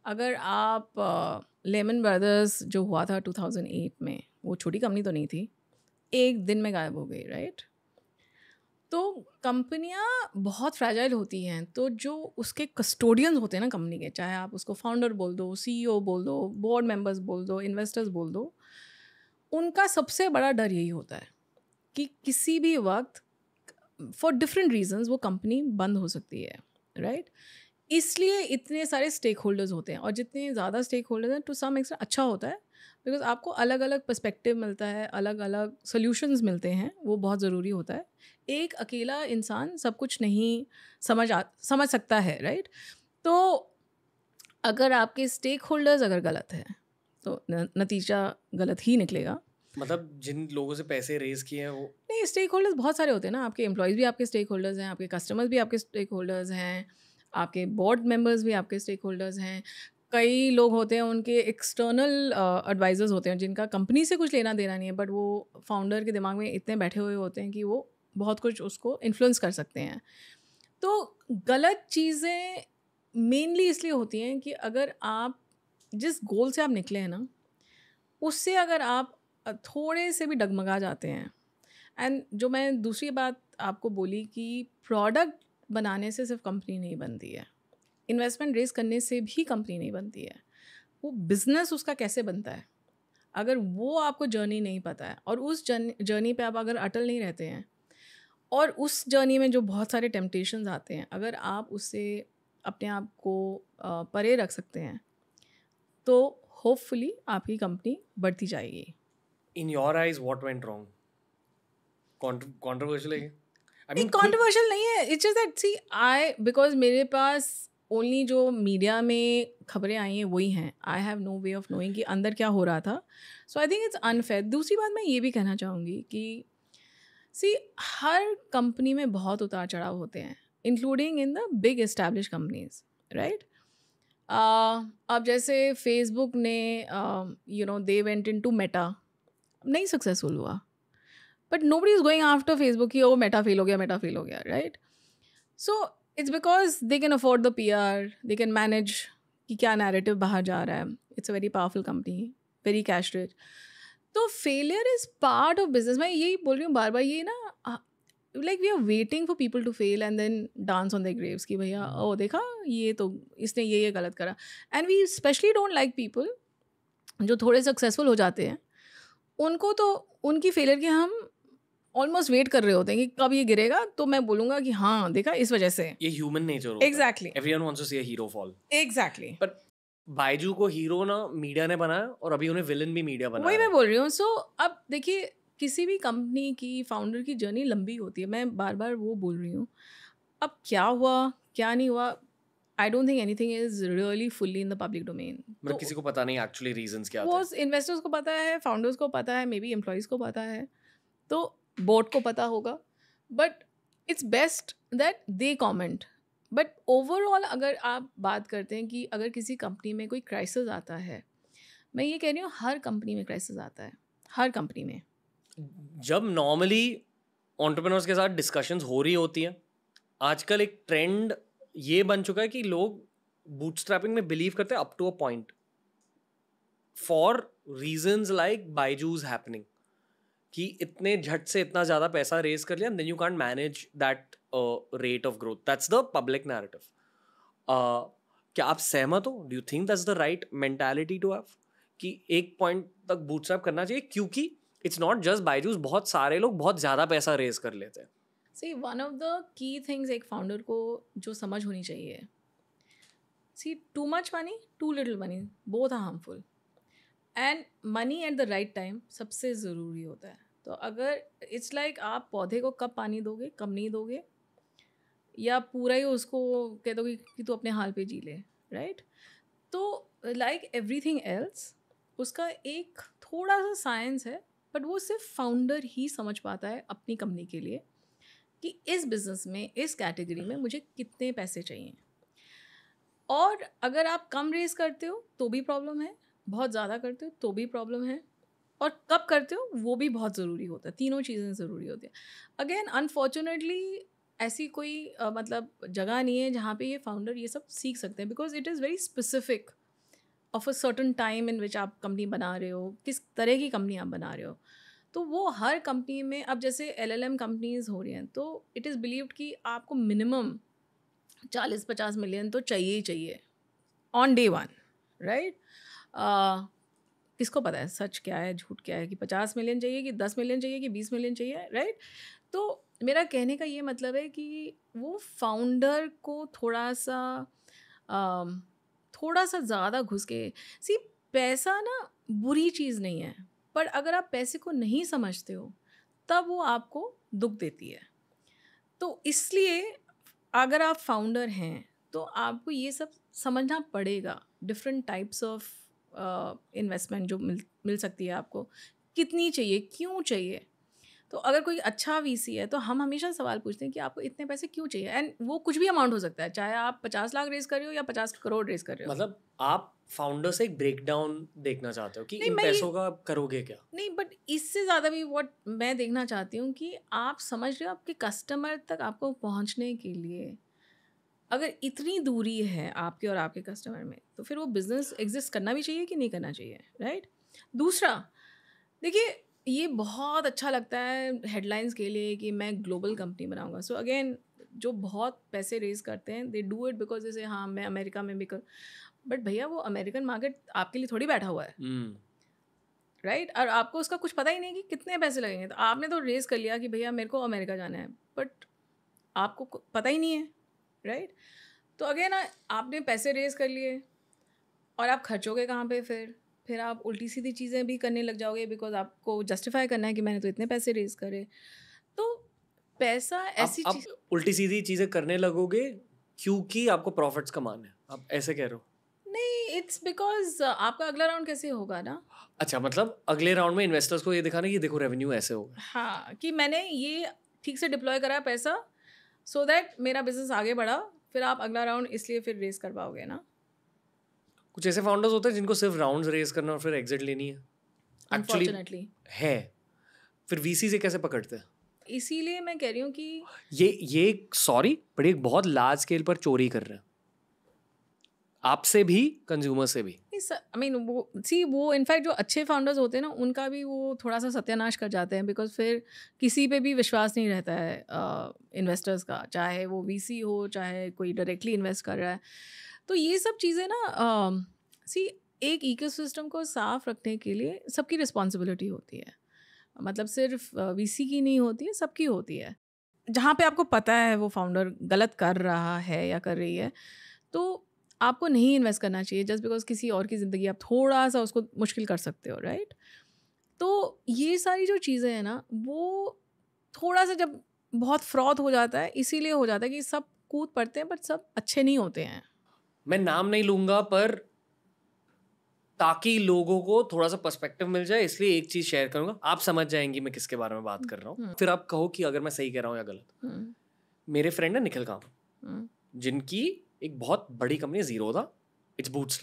अगर आप लेमन ब्रदर्स जो हुआ था 2008 में वो छोटी कंपनी तो नहीं थी एक दिन में गायब हो गई राइट तो कंपनियां बहुत फ्रेजाइल होती हैं तो जो उसके कस्टोडियंस होते हैं ना कंपनी के चाहे आप उसको फाउंडर बोल दो सीईओ e बोल दो बोर्ड मेंबर्स बोल दो इन्वेस्टर्स बोल दो उनका सबसे बड़ा डर यही होता है कि किसी भी वक्त फॉर डिफरेंट रीजंस वो कंपनी बंद हो सकती है राइट right? इसलिए इतने सारे स्टेक होल्डर्स होते हैं और जितने ज़्यादा स्टेक होल्डर्स हैं टू सम एक्सटेंट अच्छा होता है बिकॉज आपको अलग अलग पर्सपेक्टिव मिलता है अलग अलग सोल्यूशंस मिलते हैं वो बहुत ज़रूरी होता है एक अकेला इंसान सब कुछ नहीं समझ आ समझ सकता है राइट तो अगर आपके स्टेक होल्डर्स अगर गलत है तो नतीजा गलत ही निकलेगा मतलब जिन लोगों से पैसे रेज किए हैं वो नहीं स्टेक होल्डर्स बहुत सारे होते हैं ना आपके एम्प्लॉयज़ भी आपके स्टेक होल्डर्स हैं आपके कस्टमर्स भी आपके स्टेक होल्डर्स हैं आपके बोर्ड मेंबर्स भी आपके स्टेक होल्डर्स हैं कई लोग होते हैं उनके एक्सटर्नल एडवाइजर्स uh, होते हैं जिनका कंपनी से कुछ लेना देना नहीं है बट वो फाउंडर के दिमाग में इतने बैठे हुए होते हैं कि वो बहुत कुछ उसको इन्फ्लुएंस कर सकते हैं तो गलत चीज़ें मेनली इसलिए होती हैं कि अगर आप जिस गोल से आप निकले हैं ना उससे अगर आप थोड़े से भी डगमगा जाते हैं एंड जो मैं दूसरी बात आपको बोली कि प्रोडक्ट बनाने से सिर्फ कंपनी नहीं बनती है इन्वेस्टमेंट रेज करने से भी कंपनी नहीं बनती है वो बिज़नेस उसका कैसे बनता है अगर वो आपको जर्नी नहीं पता है और उस जर्नी पे आप अगर अटल नहीं रहते हैं और उस जर्नी में जो बहुत सारे टेम्पटेशन आते हैं अगर आप उसे अपने आप को परे रख सकते हैं तो होपफुली आपकी कंपनी बढ़ती जाएगी in your eyes what went wrong controversial है आई नहीं है it's just that see I because मेरे पास ओनली जो मीडिया में खबरें आई हैं वही हैं I have no way of knowing कि अंदर क्या हो रहा था so I think it's unfair दूसरी बात मैं ये भी कहना चाहूँगी कि सी हर कंपनी में बहुत उतार चढ़ाव होते हैं including in the big establish companies right अब जैसे फेसबुक ने you know they went into Meta नहीं सक्सेसफुल हुआ but nobody is going after Facebook ही ओ मेटा फेल हो गया मेटा फेल हो गया right so it's because they can afford the P R they can manage कि क्या नैरेटिव बाहर जा रहा है it's a very powerful company very cash rich तो failure is part of business मैं यही बोल रही हूँ बार बार ये ना like we are waiting for people to fail and then dance on the graves कि भैया ओ oh, देखा ये तो इसने ये ये गलत करा and we specially don't like people जो थोड़े सक्सेसफुल हो जाते हैं उनको तो उनकी फेलियर के हम ऑलमोस्ट वेट कर रहे होते हैं कि कब ये गिरेगा तो मैं बोलूंगा कि हाँ देखा इस वजह से ये human nature exactly everyone to see hero fall exactly but Byju को हीरो ना मीडिया ने बनाया और अभी उन्हें विलन भी मीडिया बनाया वही मैं बोल रही हूँ सो so, अब देखिए किसी भी कंपनी की फाउंडर की जर्नी लंबी होती है मैं बार बार वो बोल रही हूँ अब क्या हुआ क्या नहीं हुआ I don't think anything is really fully in the public domain मतलब तो किसी को पता नहीं एक्चुअली रीजंस क्या वो इन्वेस्टर्स को पता है फाउंडर्स को पता है मे बी एम्प्लॉयज़ को पता है तो बोर्ड को पता होगा but it's best that they comment but overall अगर आप बात करते हैं कि अगर किसी कंपनी में कोई क्राइसिस आता है मैं ये कह रही हूँ हर कंपनी में क्राइसिस आता है हर कंपनी में जब नॉर्मली ऑन्टरप्रनर्स के साथ डिस्कशंस हो रही होती हैं आजकल एक ट्रेंड ये बन चुका है कि लोग बूटस्ट्रैपिंग में बिलीव करते हैं up to a point for reasons like Byju's happening कि इतने झट से इतना ज़्यादा पैसा रेज कर लिया then you can't manage that rate of growth that's the public narrative क्या आप सहमत हो do you think that's the right mentality to have कि एक पॉइंट तक बूटस्ट्रैप करना चाहिए क्योंकि इट्स नॉट जस्ट बायजूस बहुत सारे लोग बहुत ज़्यादा पैसा रेज कर लेते हैं see one of the key things एक फाउंडर को जो समझ होनी चाहिए see too much money too little money both are harmful and money at the right time सबसे ज़रूरी होता है तो अगर इट्स लाइक like आप पौधे को कब पानी दोगे कम नहीं दोगे या पूरा ही उसको कह दोगे कि तू अपने हाल पे जी ले राइट तो लाइक एवरीथिंग एल्स उसका एक थोड़ा सा साइंस है बट वो सिर्फ फाउंडर ही समझ पाता है अपनी कंपनी के लिए कि इस बिज़नेस में इस कैटेगरी में मुझे कितने पैसे चाहिए और अगर आप कम रेस करते हो तो भी प्रॉब्लम है बहुत ज़्यादा करते हो तो भी प्रॉब्लम है और कब करते हो वो भी बहुत ज़रूरी होता है तीनों चीज़ें ज़रूरी होती हैं अगेन अनफॉर्चुनेटली ऐसी कोई uh, मतलब जगह नहीं है जहाँ पे ये फाउंडर ये सब सीख सकते हैं because it is very specific of a certain time in which आप कंपनी बना रहे हो किस तरह की कंपनी आप बना रहे हो तो वो हर कंपनी में अब जैसे एल एल एम कंपनीज हो रही हैं तो इट इज़ बिलीव्ड कि आपको मिनिमम चालीस पचास मिलियन तो चाहिए ही चाहिए ऑन डे वन राइट आ, किसको पता है सच क्या है झूठ क्या है कि पचास मिलियन चाहिए कि दस मिलियन चाहिए कि बीस मिलियन चाहिए राइट तो मेरा कहने का ये मतलब है कि वो फाउंडर को थोड़ा सा आ, थोड़ा सा ज़्यादा घुस के सी पैसा ना बुरी चीज़ नहीं है पर अगर आप पैसे को नहीं समझते हो तब वो आपको दुख देती है तो इसलिए अगर आप फाउंडर हैं तो आपको ये सब समझना पड़ेगा डिफरेंट टाइप्स ऑफ इन्वेस्टमेंट जो मिल मिल सकती है आपको कितनी चाहिए क्यों चाहिए तो अगर कोई अच्छा वीसी है तो हम हमेशा सवाल पूछते हैं कि आपको इतने पैसे क्यों चाहिए एंड वो कुछ भी अमाउंट हो सकता है चाहे आप पचास लाख रेज कर रहे हो या पचास करोड़ रेज कर रहे हो मतलब आप फाउंडर से एक ब्रेकडाउन देखना चाहते हो कि इन पैसों का करोगे क्या नहीं बट इससे ज़्यादा भी वॉट मैं देखना चाहती हूँ कि आप समझ रहे हो आपके कस्टमर तक आपको पहुँचने के लिए अगर इतनी दूरी है आपके और आपके कस्टमर में तो फिर वो बिज़नेस एग्जिस्ट करना भी चाहिए कि नहीं करना चाहिए राइट दूसरा देखिए ये बहुत अच्छा लगता है हेडलाइंस के लिए कि मैं ग्लोबल कंपनी बनाऊंगा सो अगेन जो बहुत पैसे रेज करते हैं दे डू इट बिकॉज जैसे हाँ मैं अमेरिका में भी कर बट भैया वो अमेरिकन मार्केट आपके लिए थोड़ी बैठा हुआ है राइट हम्म। mm. right? और आपको उसका कुछ पता ही नहीं कि कितने पैसे लगेंगे तो आपने तो रेज कर लिया कि भैया मेरे को अमेरिका जाना है बट आपको पता ही नहीं है राइट तो अगेन आपने पैसे रेज कर लिए और आप खर्चोगे कहाँ पे फिर फिर आप उल्टी सीधी चीज़ें भी करने लग जाओगे बिकॉज आपको जस्टिफाई करना है कि मैंने तो इतने पैसे रेज करे तो पैसा ऐसी आप, आप उल्टी सीधी चीज़ें करने लगोगे क्योंकि आपको प्रॉफिट्स कमाना है आप ऐसे कह रहे हो नहीं इट्स बिकॉज uh, आपका अगला राउंड कैसे होगा ना अच्छा मतलब अगले राउंड में इन्वेस्टर्स को ये दिखाना ये देखो रेवेन्यू ऐसे होगा हाँ कि मैंने ये ठीक से डिप्लॉय करा पैसा सो so दैट मेरा बिजनेस आगे बढ़ा फिर आप अगला राउंड इसलिए फिर रेस कर पाओगे ना कुछ ऐसे फाउंडर्स होते हैं जिनको सिर्फ राउंड रेस करना और फिर एग्जिट लेनी है एक्चुअली है फिर वीसी से कैसे पकड़ते हैं इसीलिए मैं कह रही हूँ कि ये ये सॉरी बट एक बहुत लार्ज स्केल पर चोरी कर रहे हैं आपसे भी कंज्यूमर से भी आई मीन वो सी वो इनफैक्ट जो अच्छे फाउंडर्स होते हैं ना उनका भी वो थोड़ा सा सत्यानाश कर जाते हैं बिकॉज फिर किसी पे भी विश्वास नहीं रहता है इन्वेस्टर्स uh, का चाहे वो वी हो चाहे कोई डायरेक्टली इन्वेस्ट कर रहा है तो ये सब चीज़ें ना सी uh, एक इकोसिस्टम को साफ रखने के लिए सबकी रिस्पॉन्सिबिलिटी होती है मतलब सिर्फ वीसी की नहीं होती है सबकी होती है जहाँ पे आपको पता है वो फाउंडर गलत कर रहा है या कर रही है तो आपको नहीं इन्वेस्ट करना चाहिए जस्ट बिकॉज किसी और की ज़िंदगी आप थोड़ा सा उसको मुश्किल कर सकते हो राइट तो ये सारी जो चीज़ें हैं ना वो थोड़ा सा जब बहुत फ्रॉड हो जाता है इसीलिए हो जाता है कि सब कूद पड़ते हैं पर सब अच्छे नहीं होते हैं मैं नाम नहीं लूँगा पर ताकि लोगों को थोड़ा सा पर्सपेक्टिव मिल जाए इसलिए एक चीज़ शेयर करूंगा आप समझ जाएंगी मैं किसके बारे में बात हम्म, कर रहा हूँ हम्म। फिर आप कहो कि अगर मैं सही कह रहा हूँ या गलत हम्म। मेरे फ्रेंड है निखिल काम जिनकी एक बहुत बड़ी कंपनी जीरो था इट्स बूट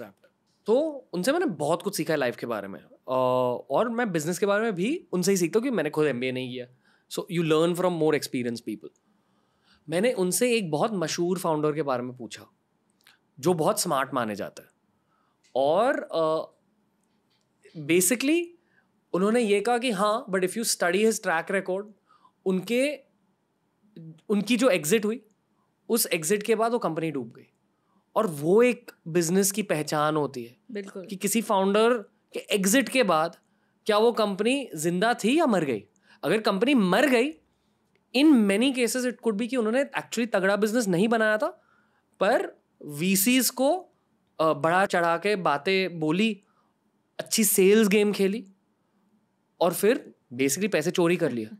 तो उनसे मैंने बहुत कुछ सीखा है लाइफ के बारे में और मैं बिजनेस के बारे में भी उनसे ही सीखता हूँ कि मैंने खुद एम नहीं किया so you learn from more experience people मैंने उनसे एक बहुत मशहूर फाउंडर के बारे में पूछा जो बहुत स्मार्ट माने जाता है और बेसिकली uh, उन्होंने ये कहा कि हाँ but if you study his track record उनके उनकी जो एग्ज़िट हुई उस एग्जिट के बाद वो कंपनी डूब गई और वो एक बिजनेस की पहचान होती है बिल्कुल कि किसी फाउंडर के एग्जिट के बाद क्या वो कंपनी जिंदा थी या मर गई अगर कंपनी मर गई in many cases it could be कि उन्होंने एक्चुअली तगड़ा बिजनेस नहीं बनाया था पर वी को बड़ा चढ़ा के बातें बोली अच्छी सेल्स गेम खेली और फिर बेसिकली पैसे चोरी कर लिया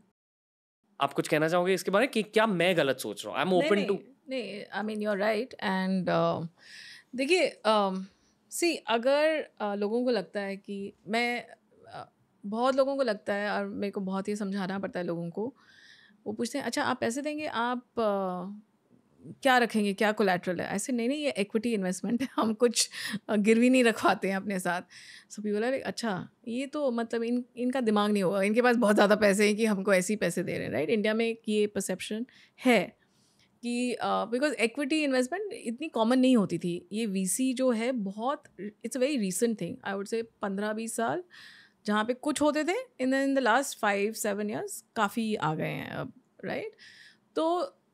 आप कुछ कहना चाहोगे इसके बारे में कि क्या मैं गलत सोच रहा हूँ आई एम ओपन टू नहीं I mean you are right and देखिए सी um, अगर लोगों को लगता है कि मैं बहुत लोगों को लगता है और मेरे को बहुत ही समझाना पड़ता है लोगों को वो पूछते हैं अच्छा आप पैसे देंगे आप क्या रखेंगे क्या कोलेट्रल है ऐसे नहीं नहीं ये इक्विटी इन्वेस्टमेंट है हम कुछ गिरवी नहीं रखवाते हैं अपने साथ सो पी बोला अच्छा ये तो मतलब इन इनका दिमाग नहीं होगा इनके पास बहुत ज़्यादा पैसे हैं कि हमको ऐसे ही पैसे दे रहे हैं राइट इंडिया में ये परसेप्शन है कि बिकॉज एक्विटी इन्वेस्टमेंट इतनी कॉमन नहीं होती थी ये वीसी जो है बहुत it's a very recent thing I would say पंद्रह बीस साल जहाँ पे कुछ होते थे in in the last five seven years काफ़ी आ गए हैं अब राइट तो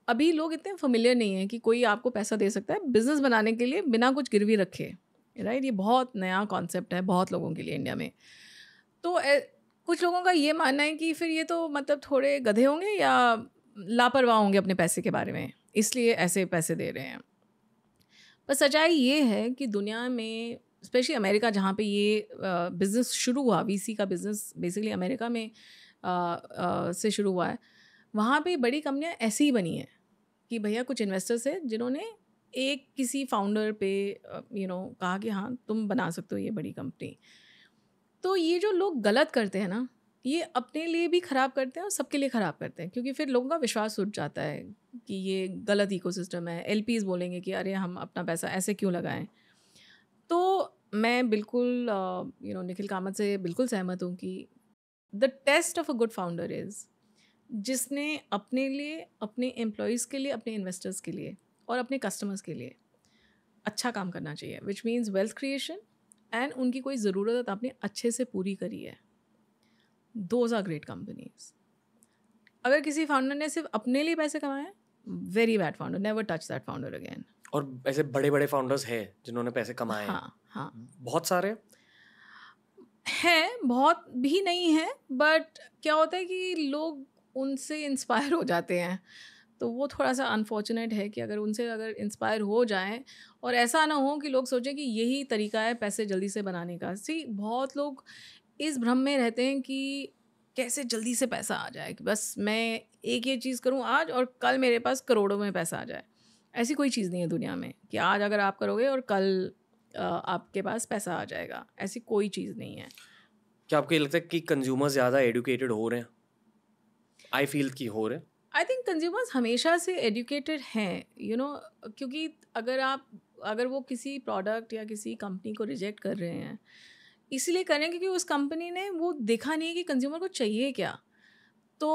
अभी लोग इतने फमिलियर नहीं हैं कि कोई आपको पैसा दे सकता है बिजनेस बनाने के लिए बिना कुछ गिरवी रखे राइट ये बहुत नया कॉन्सेप्ट है बहुत लोगों के लिए इंडिया में तो ए, कुछ लोगों का ये मानना है कि फिर ये तो मतलब थोड़े गधे होंगे या लापरवाह होंगे अपने पैसे के बारे में इसलिए ऐसे पैसे दे रहे हैं पर सच्चाई ये है कि दुनिया में स्पेशली अमेरिका जहाँ पे ये बिज़नेस शुरू हुआ वीसी का बिज़नेस बेसिकली अमेरिका में आ, आ, से शुरू हुआ है वहाँ पे बड़ी कंपनियाँ ऐसी ही बनी हैं कि भैया कुछ इन्वेस्टर्स हैं जिन्होंने एक किसी फाउंडर पे यू नो कहा कि हाँ तुम बना सकते हो ये बड़ी कंपनी तो ये जो लोग गलत करते हैं ना ये अपने लिए भी ख़राब करते हैं और सबके लिए ख़राब करते हैं क्योंकि फिर लोगों का विश्वास उठ जाता है कि ये गलत इकोसिस्टम है एल बोलेंगे कि अरे हम अपना पैसा ऐसे क्यों लगाएं तो मैं बिल्कुल यू नो निखिल कामत से बिल्कुल सहमत हूँ कि the test of a good founder is जिसने अपने लिए अपने एम्प्लॉयज़ के लिए अपने इन्वेस्टर्स के लिए और अपने कस्टमर्स के लिए अच्छा काम करना चाहिए which means wealth creation and उनकी कोई ज़रूरत आपने अच्छे से पूरी करी है दोज आर ग्रेट कंपनीज अगर किसी फाउंडर ने सिर्फ अपने लिए पैसे कमाए very bad founder never touch that founder again और ऐसे बड़े बड़े फाउंडर्स हैं जिन्होंने पैसे कमाए हाँ हाँ बहुत सारे हैं बहुत भी नहीं है बट क्या होता है कि लोग उनसे इंस्पायर हो जाते हैं तो वो थोड़ा सा अनफॉर्चुनेट है कि अगर उनसे अगर इंस्पायर हो जाए और ऐसा ना हो कि लोग सोचें कि यही तरीका है पैसे जल्दी से बनाने का सी बहुत लोग इस भ्रम में रहते हैं कि कैसे जल्दी से पैसा आ जाए कि बस मैं एक ये चीज़ करूँ आज और कल मेरे पास करोड़ों में पैसा आ जाए ऐसी कोई चीज़ नहीं है दुनिया में कि आज अगर आप करोगे और कल आपके पास पैसा आ जाएगा ऐसी कोई चीज़ नहीं है क्या आपको ये लगता है कि कंज्यूमर ज़्यादा एडुकेटेड हो रहे हैं आई फील कि हो रहे हैं आई थिंक कंज्यूमर्स हमेशा से एडुकेटेड हैं यू नो क्योंकि अगर आप अगर वो किसी प्रोडक्ट या किसी कंपनी को रिजेक्ट कर रहे हैं इसीलिए करें क्योंकि उस कंपनी ने वो देखा नहीं है कि कंज्यूमर को चाहिए क्या तो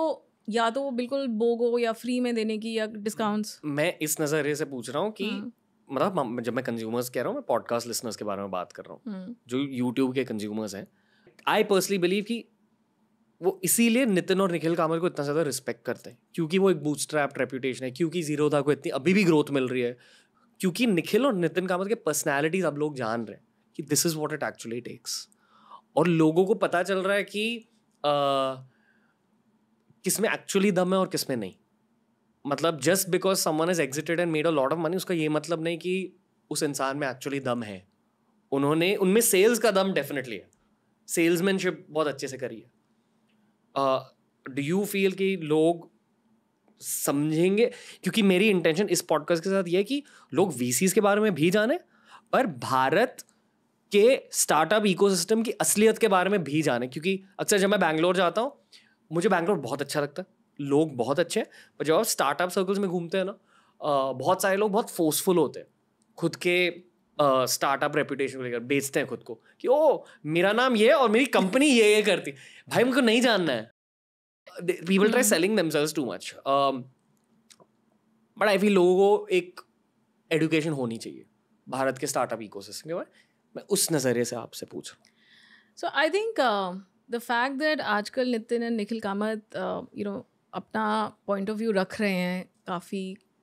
या तो वो बिल्कुल बोगो या फ्री में देने की या डिस्काउंट्स मैं इस नज़रिए से पूछ रहा हूँ कि हम्म। मतलब जब मैं कंज्यूमर्स कह रहा हूँ मैं पॉडकास्ट लिसनर्स के बारे में बात कर रहा हूँ हम्म। जो यूट्यूब के कंज्यूमर्स हैं आई पर्सनली बिलीव कि वो इसीलिए नितिन और निखिल कामल को इतना ज़्यादा रिस्पेक्ट करते हैं क्योंकि वो एक बूटस्ट्रैप रेप्यूटेशन है क्योंकि जीरो था को इतनी अभी भी ग्रोथ मिल रही है क्योंकि निखिल और नितिन कामर के पर्सनैलिटीज अब लोग जान रहे हैं कि this is what it actually takes और लोगों को पता चल रहा है कि किसमें एक्चुअली दम है और किसमें नहीं मतलब just because someone is exited and made a lot of money उसका ये मतलब नहीं कि उस इंसान में एक्चुअली दम है उन्होंने उनमें सेल्स का दम डेफिनेटली है सेल्समैनशिप बहुत अच्छे से करी है डू यू फील कि लोग समझेंगे क्योंकि मेरी इंटेंशन इस पॉडकास्ट के साथ ये है कि लोग वी के बारे में भी जाने पर भारत के स्टार्टअप इकोसिस्टम की असलियत के बारे में भी जाने क्योंकि अक्सर जब मैं बैंगलोर जाता हूँ मुझे बैंगलोर बहुत अच्छा लगता है लोग बहुत अच्छे हैं पर जब आप स्टार्टअप सर्कल्स में घूमते हैं ना बहुत सारे लोग बहुत फोर्सफुल होते हैं खुद के स्टार्टअप रेपुटेशन को लेकर बेचते हैं खुद को कि ओ मेरा नाम ये और मेरी कंपनी ये ये करती भाई मुझे नहीं जानना है people try selling themselves too much but I feel लोगों को एक एडुकेशन होनी चाहिए भारत के स्टार्टअप इकोसिस्टम के बारे मैं उस नज़रिए से आपसे पूछ so I think the fact that आजकल Nitin and Nikhil Kamath you uh, know अपना पॉइंट ऑफ व्यू रख रहे हैं काफ़ी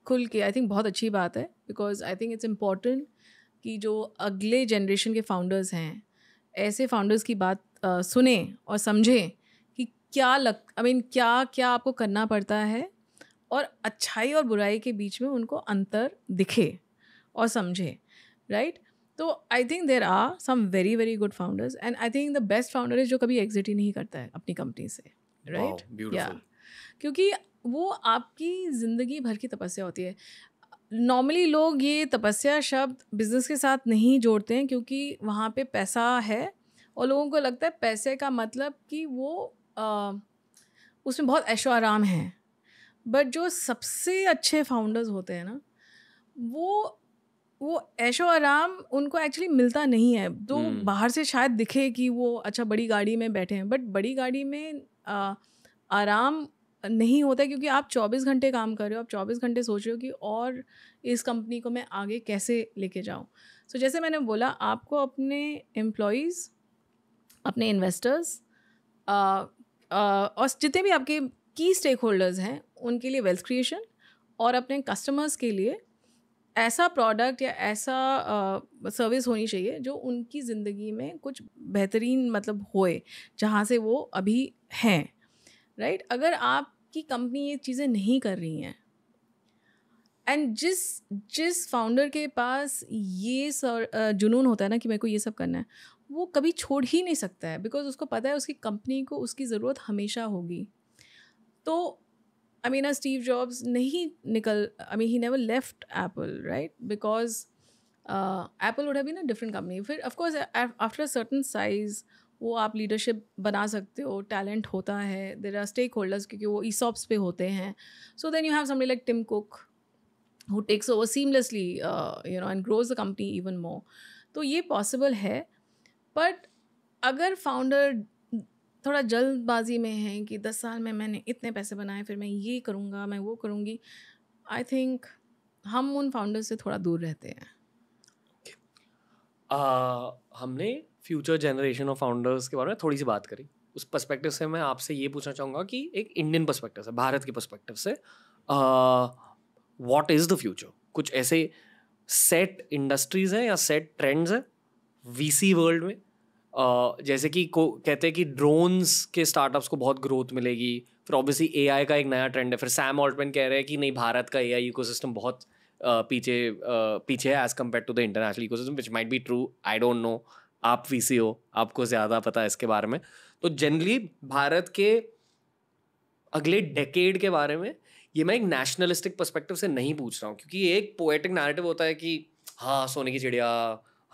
खुल के आई थिंक बहुत अच्छी बात है because I think it's important कि जो अगले जनरेशन के फाउंडर्स हैं ऐसे फाउंडर्स की बात uh, सुने और समझें कि क्या लग आई I मीन mean, क्या क्या आपको करना पड़ता है और अच्छाई और बुराई के बीच में उनको अंतर दिखे और समझे राइट तो I think there are some very very good founders and I think the best founder is जो कभी एग्जिट ही नहीं करता है अपनी कंपनी से राइट या yeah. क्योंकि वो आपकी ज़िंदगी भर की तपस्या होती है नॉर्मली लोग ये तपस्या शब्द बिजनेस के साथ नहीं जोड़ते हैं क्योंकि वहाँ पे पैसा है और लोगों को लगता है पैसे का मतलब कि वो आ, उसमें बहुत ऐशो आराम है बट जो सबसे अच्छे फाउंडर्स होते हैं ना वो वो ऐशो आराम उनको एक्चुअली मिलता नहीं है तो hmm. बाहर से शायद दिखे कि वो अच्छा बड़ी गाड़ी में बैठे हैं बट बड़ी गाड़ी में आ, आराम नहीं होता क्योंकि आप 24 घंटे काम कर रहे हो आप 24 घंटे सोच रहे हो कि और इस कंपनी को मैं आगे कैसे लेके जाऊँ सो so, जैसे मैंने बोला आपको अपने एम्प्लॉयज़ अपने इन्वेस्टर्स और जितने भी आपके की स्टेक होल्डर्स हैं उनके लिए वेल्थ क्रिएशन और अपने कस्टमर्स के लिए ऐसा प्रोडक्ट या ऐसा सर्विस uh, होनी चाहिए जो उनकी ज़िंदगी में कुछ बेहतरीन मतलब होए जहाँ से वो अभी हैं राइट right? अगर आपकी कंपनी ये चीज़ें नहीं कर रही हैं एंड जिस जिस फाउंडर के पास ये सर जुनून होता है ना कि मेरे को ये सब करना है वो कभी छोड़ ही नहीं सकता है बिकॉज उसको पता है उसकी कंपनी को उसकी ज़रूरत हमेशा होगी तो आई मीन स्टीव जॉब्स नहीं निकल I mean he never left Apple right because Apple would have been a different company फिर of course after a certain size वो आप लीडरशिप बना सकते हो टैलेंट होता है देर आर स्टेक होल्डर्स क्योंकि वो ईसॉप्स पे होते हैं so then you have someone like Tim Cook who takes over seamlessly you know and grows the company even more तो ये पॉसिबल है बट अगर फाउंडर थोड़ा जल्दबाजी में हैं कि दस साल में मैंने इतने पैसे बनाए फिर मैं ये करूँगा मैं वो करूँगी आई थिंक हम उन फाउंडर्स से थोड़ा दूर रहते हैं okay. uh, हमने फ्यूचर जनरेशन ऑफ फाउंडर्स के बारे में थोड़ी सी बात करी उस पर्सपेक्टिव से मैं आपसे ये पूछना चाहूँगा कि एक इंडियन पर्सपेक्टिव से भारत के पर्सपेक्टिव से वॉट इज़ द फ्यूचर कुछ ऐसे सेट इंडस्ट्रीज हैं या सेट ट्रेंड्स हैं वी वर्ल्ड में जैसे कि को कहते हैं कि ड्रोन्स के स्टार्टअप्स को बहुत ग्रोथ मिलेगी फिर ऑब्वियसली एआई का एक नया ट्रेंड है फिर सैम ऑल्टमैन कह रहे हैं कि नहीं भारत का एआई इकोसिस्टम बहुत पीछे पीछे है as compared to the international ecosystem which might be true I don't know आप वी हो आपको ज़्यादा पता है इसके बारे में तो जनरली भारत के अगले डेकेड के बारे में ये मैं एक नेशनलिस्टिक पर्सपेक्टिव से नहीं पूछ रहा हूँ क्योंकि एक पोएटिक नैरेटिव होता है कि हाँ सोने की चिड़िया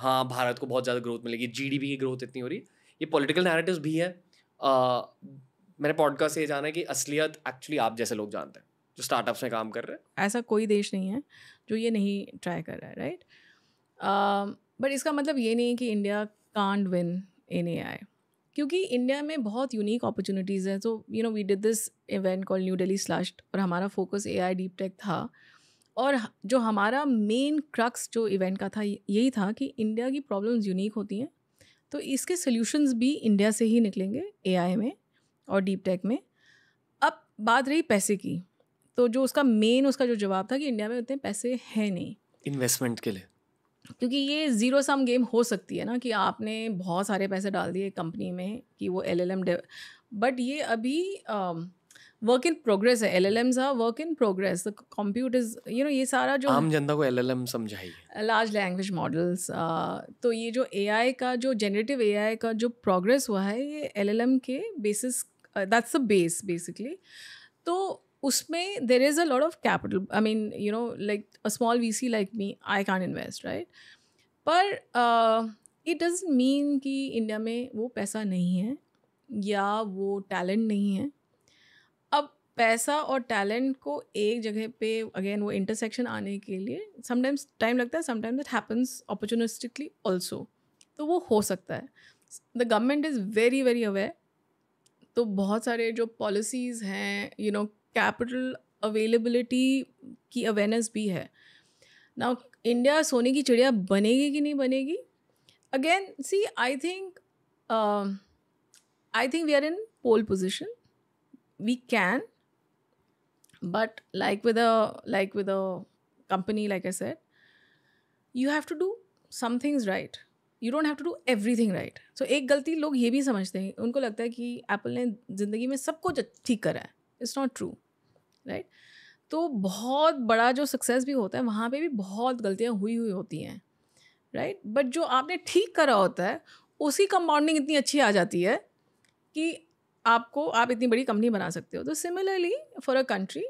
हाँ भारत को बहुत ज़्यादा ग्रोथ मिलेगी जीडीपी की ग्रोथ इतनी हो रही है ये पॉलिटिकल नैरेटिव भी है मैंने पॉडकास्ट ये जाना है कि असलियत एक्चुअली आप जैसे लोग जानते हैं जो स्टार्टअप्स में काम कर रहे हैं ऐसा कोई देश नहीं है जो ये नहीं ट्राई कर रहा है राइट बट इसका मतलब ये नहीं है कि इंडिया कांड विन इन ए आई क्योंकि इंडिया में बहुत यूनिक अपॉर्चुनिटीज़ हैं तो you know we did this event call New Delhi slushed और हमारा focus A I deep tech था और जो हमारा मेन क्रक्स जो इवेंट का था यही था कि इंडिया की प्रॉब्लम्स यूनिक होती हैं तो इसके सॉल्यूशंस भी इंडिया से ही निकलेंगे ए में और डीप टेक में अब बात रही पैसे की तो जो उसका मेन उसका जो जवाब था कि इंडिया में उतने पैसे हैं नहीं इन्वेस्टमेंट के लिए क्योंकि ये ज़ीरो सम गेम हो सकती है ना कि आपने बहुत सारे पैसे डाल दिए कंपनी में कि वो एल एल एम बट ये अभी वर्क इन प्रोग्रेस है L L Ms are work in progress the you know ये सारा जो आम जनता को एल एल एम समझाइए लार्ज लैंग्वेज मॉडल्स तो ये जो ए आई का जो जनरेटिव ए आई का जो प्रोग्रेस हुआ है ये एल एल एम के basis that's a base basically तो उसमें there is a lot of capital I mean you know like a small V C like me I can invest right पर it does mean कि India में वो पैसा नहीं है या वो टैलेंट नहीं है पैसा और टैलेंट को एक जगह पे अगेन वो इंटरसेक्शन आने के लिए समटाइम्स टाइम लगता है sometimes it happens opportunistically also तो वो हो सकता है the government is very very aware तो बहुत सारे जो पॉलिसीज़ हैं यू नो कैपिटल अवेलेबिलिटी की अवेयरनेस भी है ना इंडिया सोने की चिड़िया बनेगी कि नहीं बनेगी again see I think I think we are in pole position we can but like with a like with a company like i said you have to do some things right you don't have to do everything right so एक गलती लोग ये भी समझते हैं उनको लगता है कि एप्पल ने ज़िंदगी में सब कुछ ठीक करा है इट्स नॉट ट्रू राइट तो बहुत बड़ा जो सक्सेस भी होता है वहाँ पर भी बहुत गलतियाँ हुई हुई होती हैं राइट right? बट जो आपने ठीक करा होता है उसकी कंपाउंडिंग इतनी अच्छी आ जाती है कि आपको आप इतनी बड़ी कंपनी बना सकते हो तो similarly for a country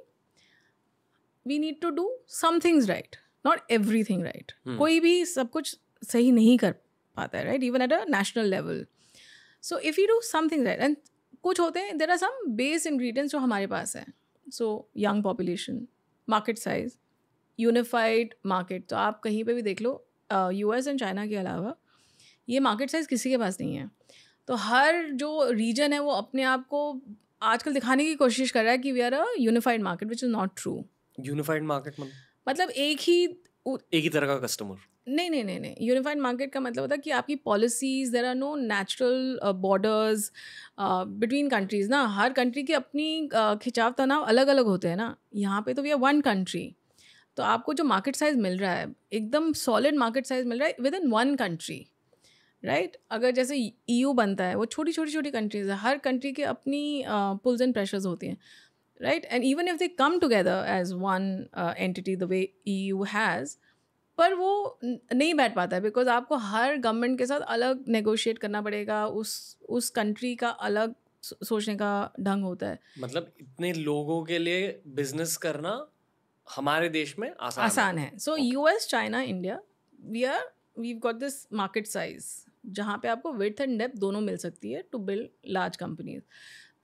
we need to do some things right not everything right कोई भी सब कुछ सही नहीं कर पाता है right even at a national level so if you do some things right and कुछ होते हैं there are some base ingredients जो हमारे पास हैं so young population market size unified market तो आप कहीं पर भी देख लो यू एस एंड चाइना के अलावा ये मार्केट साइज़ किसी के पास नहीं है तो हर जो रीजन है वो अपने आप को आजकल दिखाने की कोशिश कर रहा है कि we are a unified market which is not true unified market मतलब एक ही एक ही तरह का कस्टमर नहीं नहीं नहीं नहीं यूनिफाइड मार्केट का मतलब होता है कि आपकी policies there are no natural borders between countries ना हर कंट्री की अपनी uh, खिंचाव तनाव अलग अलग होते हैं ना यहाँ पे तो वी आर वन कंट्री तो आपको जो मार्केट साइज़ मिल रहा है एकदम सॉलिड मार्केट साइज़ मिल रहा है within one country right right? अगर जैसे ईयू e बनता है वो छोटी छोटी छोटी कंट्रीज है हर कंट्री के अपनी पुल्स एंड प्रेशर्स होती हैं right and even if they come together as one entity the way EU has पर वो नहीं बैठ पाता है बिकॉज आपको हर गवर्नमेंट के साथ अलग नेगोशिएट करना पड़ेगा उस उस कंट्री का अलग सोचने का ढंग होता है मतलब इतने लोगों के लिए बिजनेस करना हमारे देश में आसान आसान है so U S China India we are we got this market size जहाँ पे आपको विथ एंड डेप्थ दोनों मिल सकती है टू बिल्ड लार्ज कंपनीज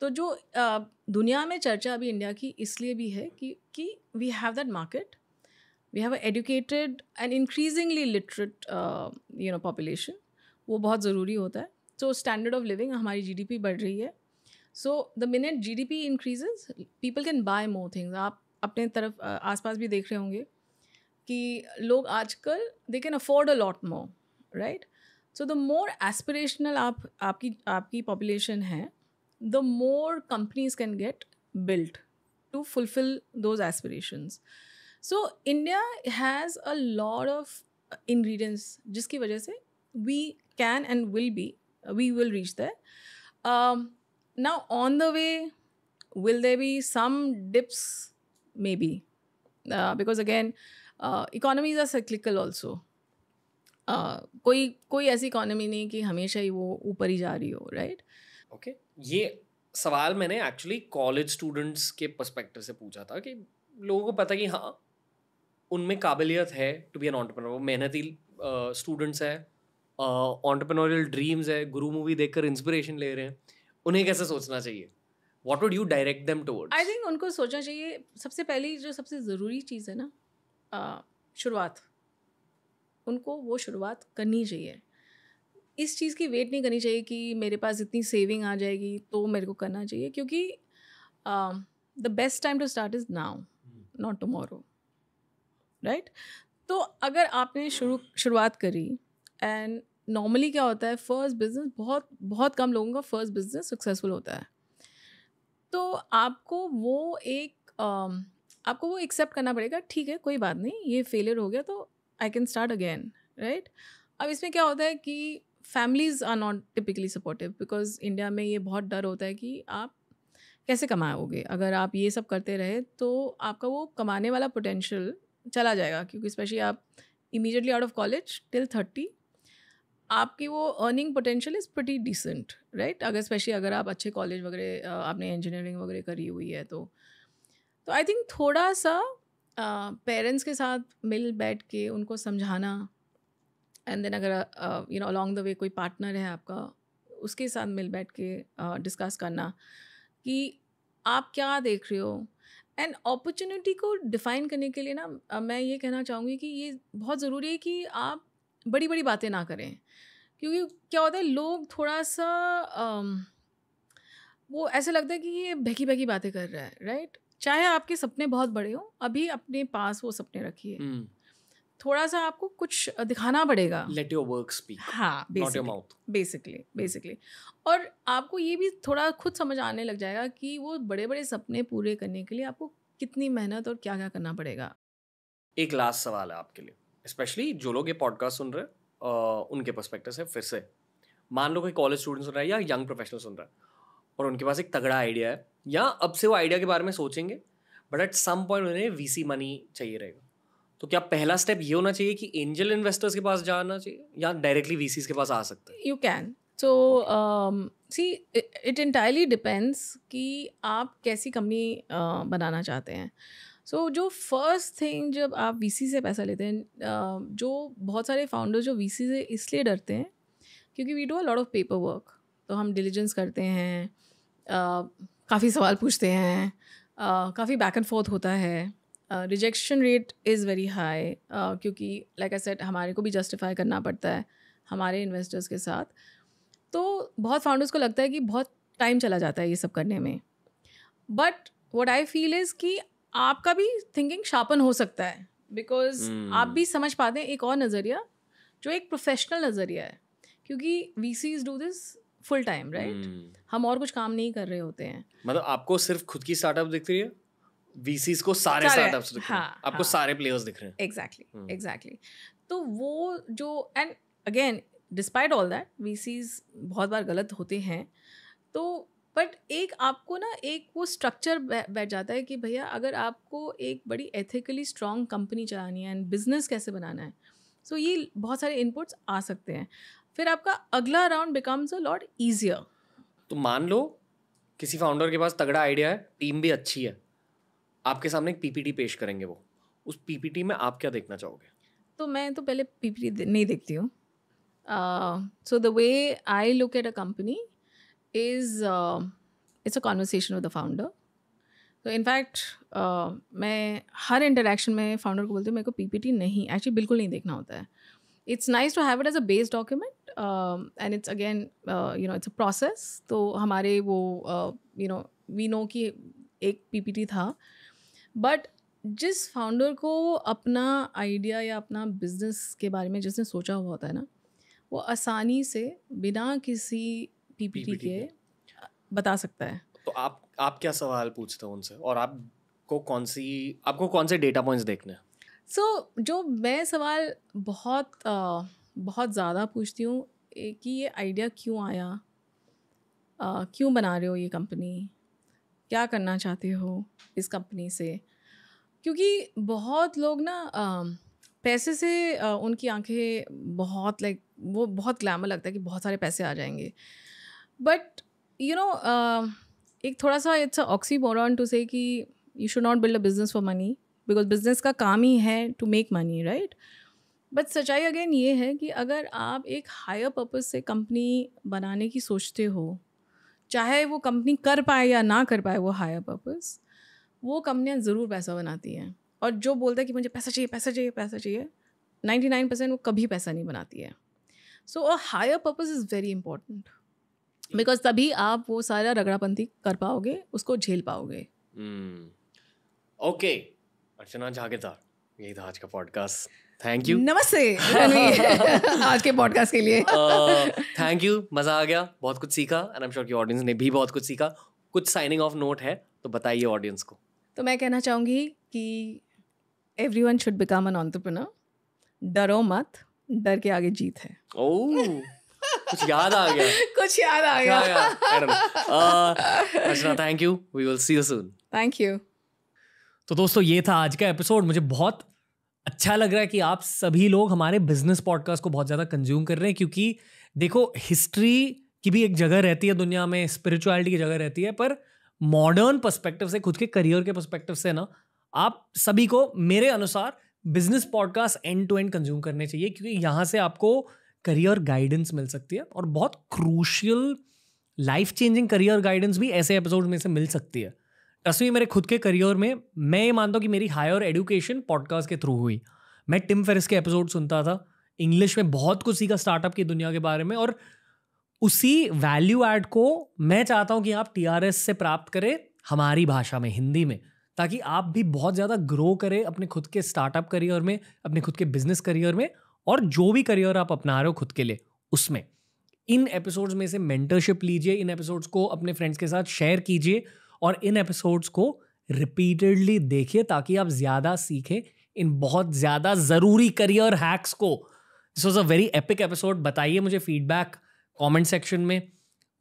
तो जो दुनिया में चर्चा अभी इंडिया की इसलिए भी है कि कि we have that market we have educated and increasingly literate you know population वो बहुत ज़रूरी होता है सो स्टैंडर्ड ऑफ लिविंग हमारी जीडीपी बढ़ रही है so the minute G D P increases people can buy more things आप अपने तरफ आसपास भी देख रहे होंगे कि लोग आजकल they can afford a lot more right So the more aspirational आप आपकी आपकी population है, the more companies can get built to fulfill those aspirations. So India has a lot of ingredients जिसकी वजह से we can and will be we will reach there. Um, now on the way, will there be some dips? Maybe uh, because again, uh, economies are cyclical also. कोई कोई ऐसी economy नहीं कि हमेशा ही वो ऊपर ही जा रही हो राइट ओके okay. ये सवाल मैंने एक्चुअली कॉलेज स्टूडेंट्स के पर्सपेक्टिव से पूछा था कि लोगों को पता कि हाँ उनमें काबिलियत है टू बी एन ऑन्टरप्रनोर वो मेहनती स्टूडेंट्स है ऑन्टरप्रनोरियल ड्रीम्स है गुरु मूवी देखकर इंस्परेशन ले रहे हैं उन्हें कैसे सोचना चाहिए what would you direct them toward I think उनको सोचना चाहिए सबसे पहली जो सबसे ज़रूरी चीज़ है ना uh, शुरुआत उनको वो शुरुआत करनी चाहिए इस चीज़ की वेट नहीं करनी चाहिए कि मेरे पास इतनी सेविंग आ जाएगी तो मेरे को करना चाहिए क्योंकि the best time to start is now not tomorrow right तो अगर आपने शुरू शुरुआत करी एंड नॉर्मली क्या होता है फर्स्ट बिजनेस बहुत बहुत कम लोगों का फर्स्ट बिजनेस सक्सेसफुल होता है तो आपको वो एक आपको वो एक्सेप्ट करना पड़ेगा ठीक है कोई बात नहीं ये फेलियर हो गया तो I can start again right अब इसमें क्या होता है कि families are not typically supportive because India में ये बहुत डर होता है कि आप कैसे कमाओगे अगर आप ये सब करते रहे तो आपका वो कमाने वाला पोटेंशियल चला जाएगा क्योंकि स्पेशली आप immediately out of college till thirty आपकी वो earning potential is pretty decent right अगर स्पेशली अगर आप अच्छे कॉलेज वगैरह आपने इंजीनियरिंग वगैरह करी हुई है तो तो आई थिंक थोड़ा सा पेरेंट्स के साथ मिल बैठ के उनको समझाना एंड देन अगर you know along the way कोई पार्टनर है आपका उसके साथ मिल बैठ के डिस्कस uh, करना कि आप क्या देख रहे हो एंड अपॉर्चुनिटी को डिफ़ाइन करने के लिए ना मैं ये कहना चाहूँगी कि ये बहुत ज़रूरी है कि आप बड़ी बड़ी बातें ना करें क्योंकि क्या होता है लोग थोड़ा सा uh, वो ऐसे लगता है कि ये बहकी बहकी बातें कर रहा है राइट चाहे आपके सपने बहुत बड़े हों अभी अपने पास वो सपने रखिए हम्म। थोड़ा सा आपको कुछ दिखाना पड़ेगा लेट योर वर्क स्पीक हाँ बेसिकली बेसिकली हम्म। और आपको ये भी थोड़ा खुद समझ आने लग जाएगा कि वो बड़े बड़े सपने पूरे करने के लिए आपको कितनी मेहनत और क्या क्या करना पड़ेगा एक लास्ट सवाल है आपके लिए स्पेशली जो लोग ये पॉडकास्ट सुन रहे हैं उनके परस्पेक्टिव से फिर से मान लो कोई कॉलेज स्टूडेंट सुन रहा है या यंग प्रोफेशनल सुन रहा है और उनके पास एक तगड़ा आइडिया है या अब से वो आइडिया के बारे में सोचेंगे बट एट सम पॉइंट उन्हें वीसी मनी चाहिए रहेगा तो क्या पहला स्टेप ये होना चाहिए कि एंजल इन्वेस्टर्स के पास जाना चाहिए या डायरेक्टली वीसीज के पास आ सकते हैं you can so see it entirely depends कि आप कैसी कंपनी uh, बनाना चाहते हैं सो so, जो फर्स्ट थिंग जब आप वी से पैसा लेते हैं uh, जो बहुत सारे फाउंडर्स जो वी से इसलिए डरते हैं क्योंकि we do a lot of paper work तो हम डिलीजेंस करते हैं uh, काफ़ी सवाल पूछते हैं काफ़ी बैक एंड फोर्थ होता है rejection rate is very high क्योंकि लाइक आई सेट हमारे को भी जस्टिफाई करना पड़ता है हमारे इन्वेस्टर्स के साथ तो बहुत फाउंडर्स को लगता है कि बहुत टाइम चला जाता है ये सब करने में but what I feel is कि आपका भी थिंकिंग शार्पन हो सकता है बिकॉज hmm. आप भी समझ पाते हैं एक और नज़रिया जो एक प्रोफेशनल नज़रिया है क्योंकि VCs do this full time right हम और कुछ काम नहीं कर रहे होते हैं मतलब आपको सिर्फ खुद की स्टार्टअप दिख रही है VCs को सारे स्टार्टअप्स दिख रहे हैं हाँ, आपको हाँ। सारे प्लेयर्स दिख रहे हैं एग्जैक्टली हम्म। एग्जैक्टली तो वो जो and again despite all that VCs बहुत बार गलत होते हैं तो बट एक आपको ना एक वो स्ट्रक्चर बैठ जाता है कि भैया अगर आपको एक बड़ी एथिकली स्ट्रॉन्ग कंपनी चलानी है एंड बिजनेस कैसे बनाना है सो so, ये बहुत सारे इनपुट्स आ सकते हैं फिर आपका अगला round becomes a lot easier तो मान लो किसी फाउंडर के पास तगड़ा आइडिया है टीम भी अच्छी है आपके सामने एक पीपीटी पेश करेंगे वो उस पीपीटी में आप क्या देखना चाहोगे तो मैं तो पहले पीपीटी नहीं देखती हूँ so the way I look at a company is it's a conversation with the founder तो इनफैक्ट मैं हर इंटरेक्शन में फाउंडर को बोलती हूँ मेरे को पीपीटी नहीं एक्चुअली बिल्कुल नहीं देखना होता है it's nice to have it as a base document and it's again you know it's a process तो हमारे वो यू नो वी नो कि एक पीपीटी था बट जिस फाउंडर को अपना आइडिया या अपना बिजनेस के बारे में जिसने सोचा हुआ होता है ना वो आसानी से बिना किसी पीपीटी के बता सकता है तो आप आप क्या सवाल पूछते हो उनसे और आपको कौन सी आपको कौन से डेटा पॉइंट्स देखने हैं सो so, जो मैं सवाल बहुत आ, uh, बहुत ज़्यादा पूछती हूँ कि ये आइडिया क्यों आया आ, क्यों बना रहे हो ये कंपनी क्या करना चाहते हो इस कंपनी से क्योंकि बहुत लोग ना आ, पैसे से आ, उनकी आंखें बहुत लाइक वो बहुत ग्लैमर लगता है कि बहुत सारे पैसे आ जाएंगे बट यू नो एक थोड़ा सा इट्स ऑक्सी बोरॉन टू से कि you should not build a business for money because business का काम ही है to make money right but सच्चाई अगेन ये है कि अगर आप एक हायर पर्पज़ से कंपनी बनाने की सोचते हो चाहे वो कंपनी कर पाए या ना कर पाए वो हायर पर्पज़ वो कंपनियाँ ज़रूर पैसा बनाती हैं और जो बोलता है कि मुझे पैसा चाहिए पैसा चाहिए पैसा चाहिए नाइन्टी नाइन परसेंट वो कभी पैसा नहीं बनाती है so a higher purpose is very important because तभी आप वो सारा रगड़ापंथी कर पाओगे उसको झेल पाओगे ओके hmm. अर्चना झागेदार यही था आज का पॉडकास्ट थैंक यू नमस्ते आज के पॉडकास्ट के लिए थैंक यू मजा आ गया बहुत कुछ सीखा एंड आई एम श्योर कि ऑडियंस ने भी बहुत कुछ सीखा कुछ साइनिंग ऑफ नोट है तो बताइए ऑडियंस को तो मैं कहना चाहूंगी कि everyone should become an entrepreneur डरो मत डर के आगे जीत है ओ oh, कुछ याद आ गया कुछ याद आ गया uh, Archana thank you we will see you soon thank you तो दोस्तों ये था आज का एपिसोड मुझे बहुत अच्छा लग रहा है कि आप सभी लोग हमारे बिजनेस पॉडकास्ट को बहुत ज़्यादा कंज्यूम कर रहे हैं क्योंकि देखो हिस्ट्री की भी एक जगह रहती है दुनिया में स्पिरिचुअलिटी की जगह रहती है पर मॉडर्न पर्सपेक्टिव से खुद के करियर के पर्सपेक्टिव से ना आप सभी को मेरे अनुसार business podcast end to end consume करने चाहिए क्योंकि यहाँ से आपको करियर गाइडेंस मिल सकती है और बहुत crucial life changing career guidance भी ऐसे एपिसोड में से मिल सकती है कसवी मेरे खुद के करियर में मैं ये मानता हूँ कि मेरी हायर एडुकेशन पॉडकास्ट के थ्रू हुई मैं टिम फेरिस के एपिसोड सुनता था इंग्लिश में बहुत कुछ सीखा स्टार्टअप की दुनिया के बारे में और उसी वैल्यू एड को मैं चाहता हूँ कि आप टी से प्राप्त करें हमारी भाषा में हिंदी में ताकि आप भी बहुत ज़्यादा ग्रो करें अपने खुद के स्टार्टअप करियर में अपने खुद के बिजनेस करियर में और जो भी करियर आप अपना रहे हो खुद के लिए उसमें इन एपिसोड्स में से मेंटरशिप लीजिए इन एपिसोड्स को अपने फ्रेंड्स के साथ शेयर कीजिए और इन एपिसोड्स को रिपीटेडली देखिए ताकि आप ज़्यादा सीखें इन बहुत ज़्यादा ज़रूरी करियर हैक्स को this was a very epic episode बताइए मुझे फीडबैक कॉमेंट सेक्शन में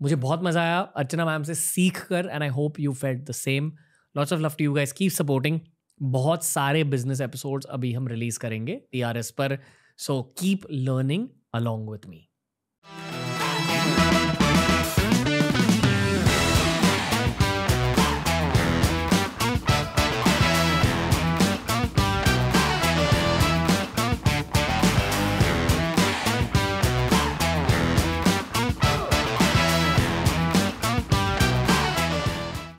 मुझे बहुत मज़ा आया अर्चना मैम से सीख कर and I hope you felt the same lots of love to you guys keep supporting बहुत सारे बिजनेस एपिसोड्स अभी हम रिलीज़ करेंगे टी आर एस पर so keep learning along with me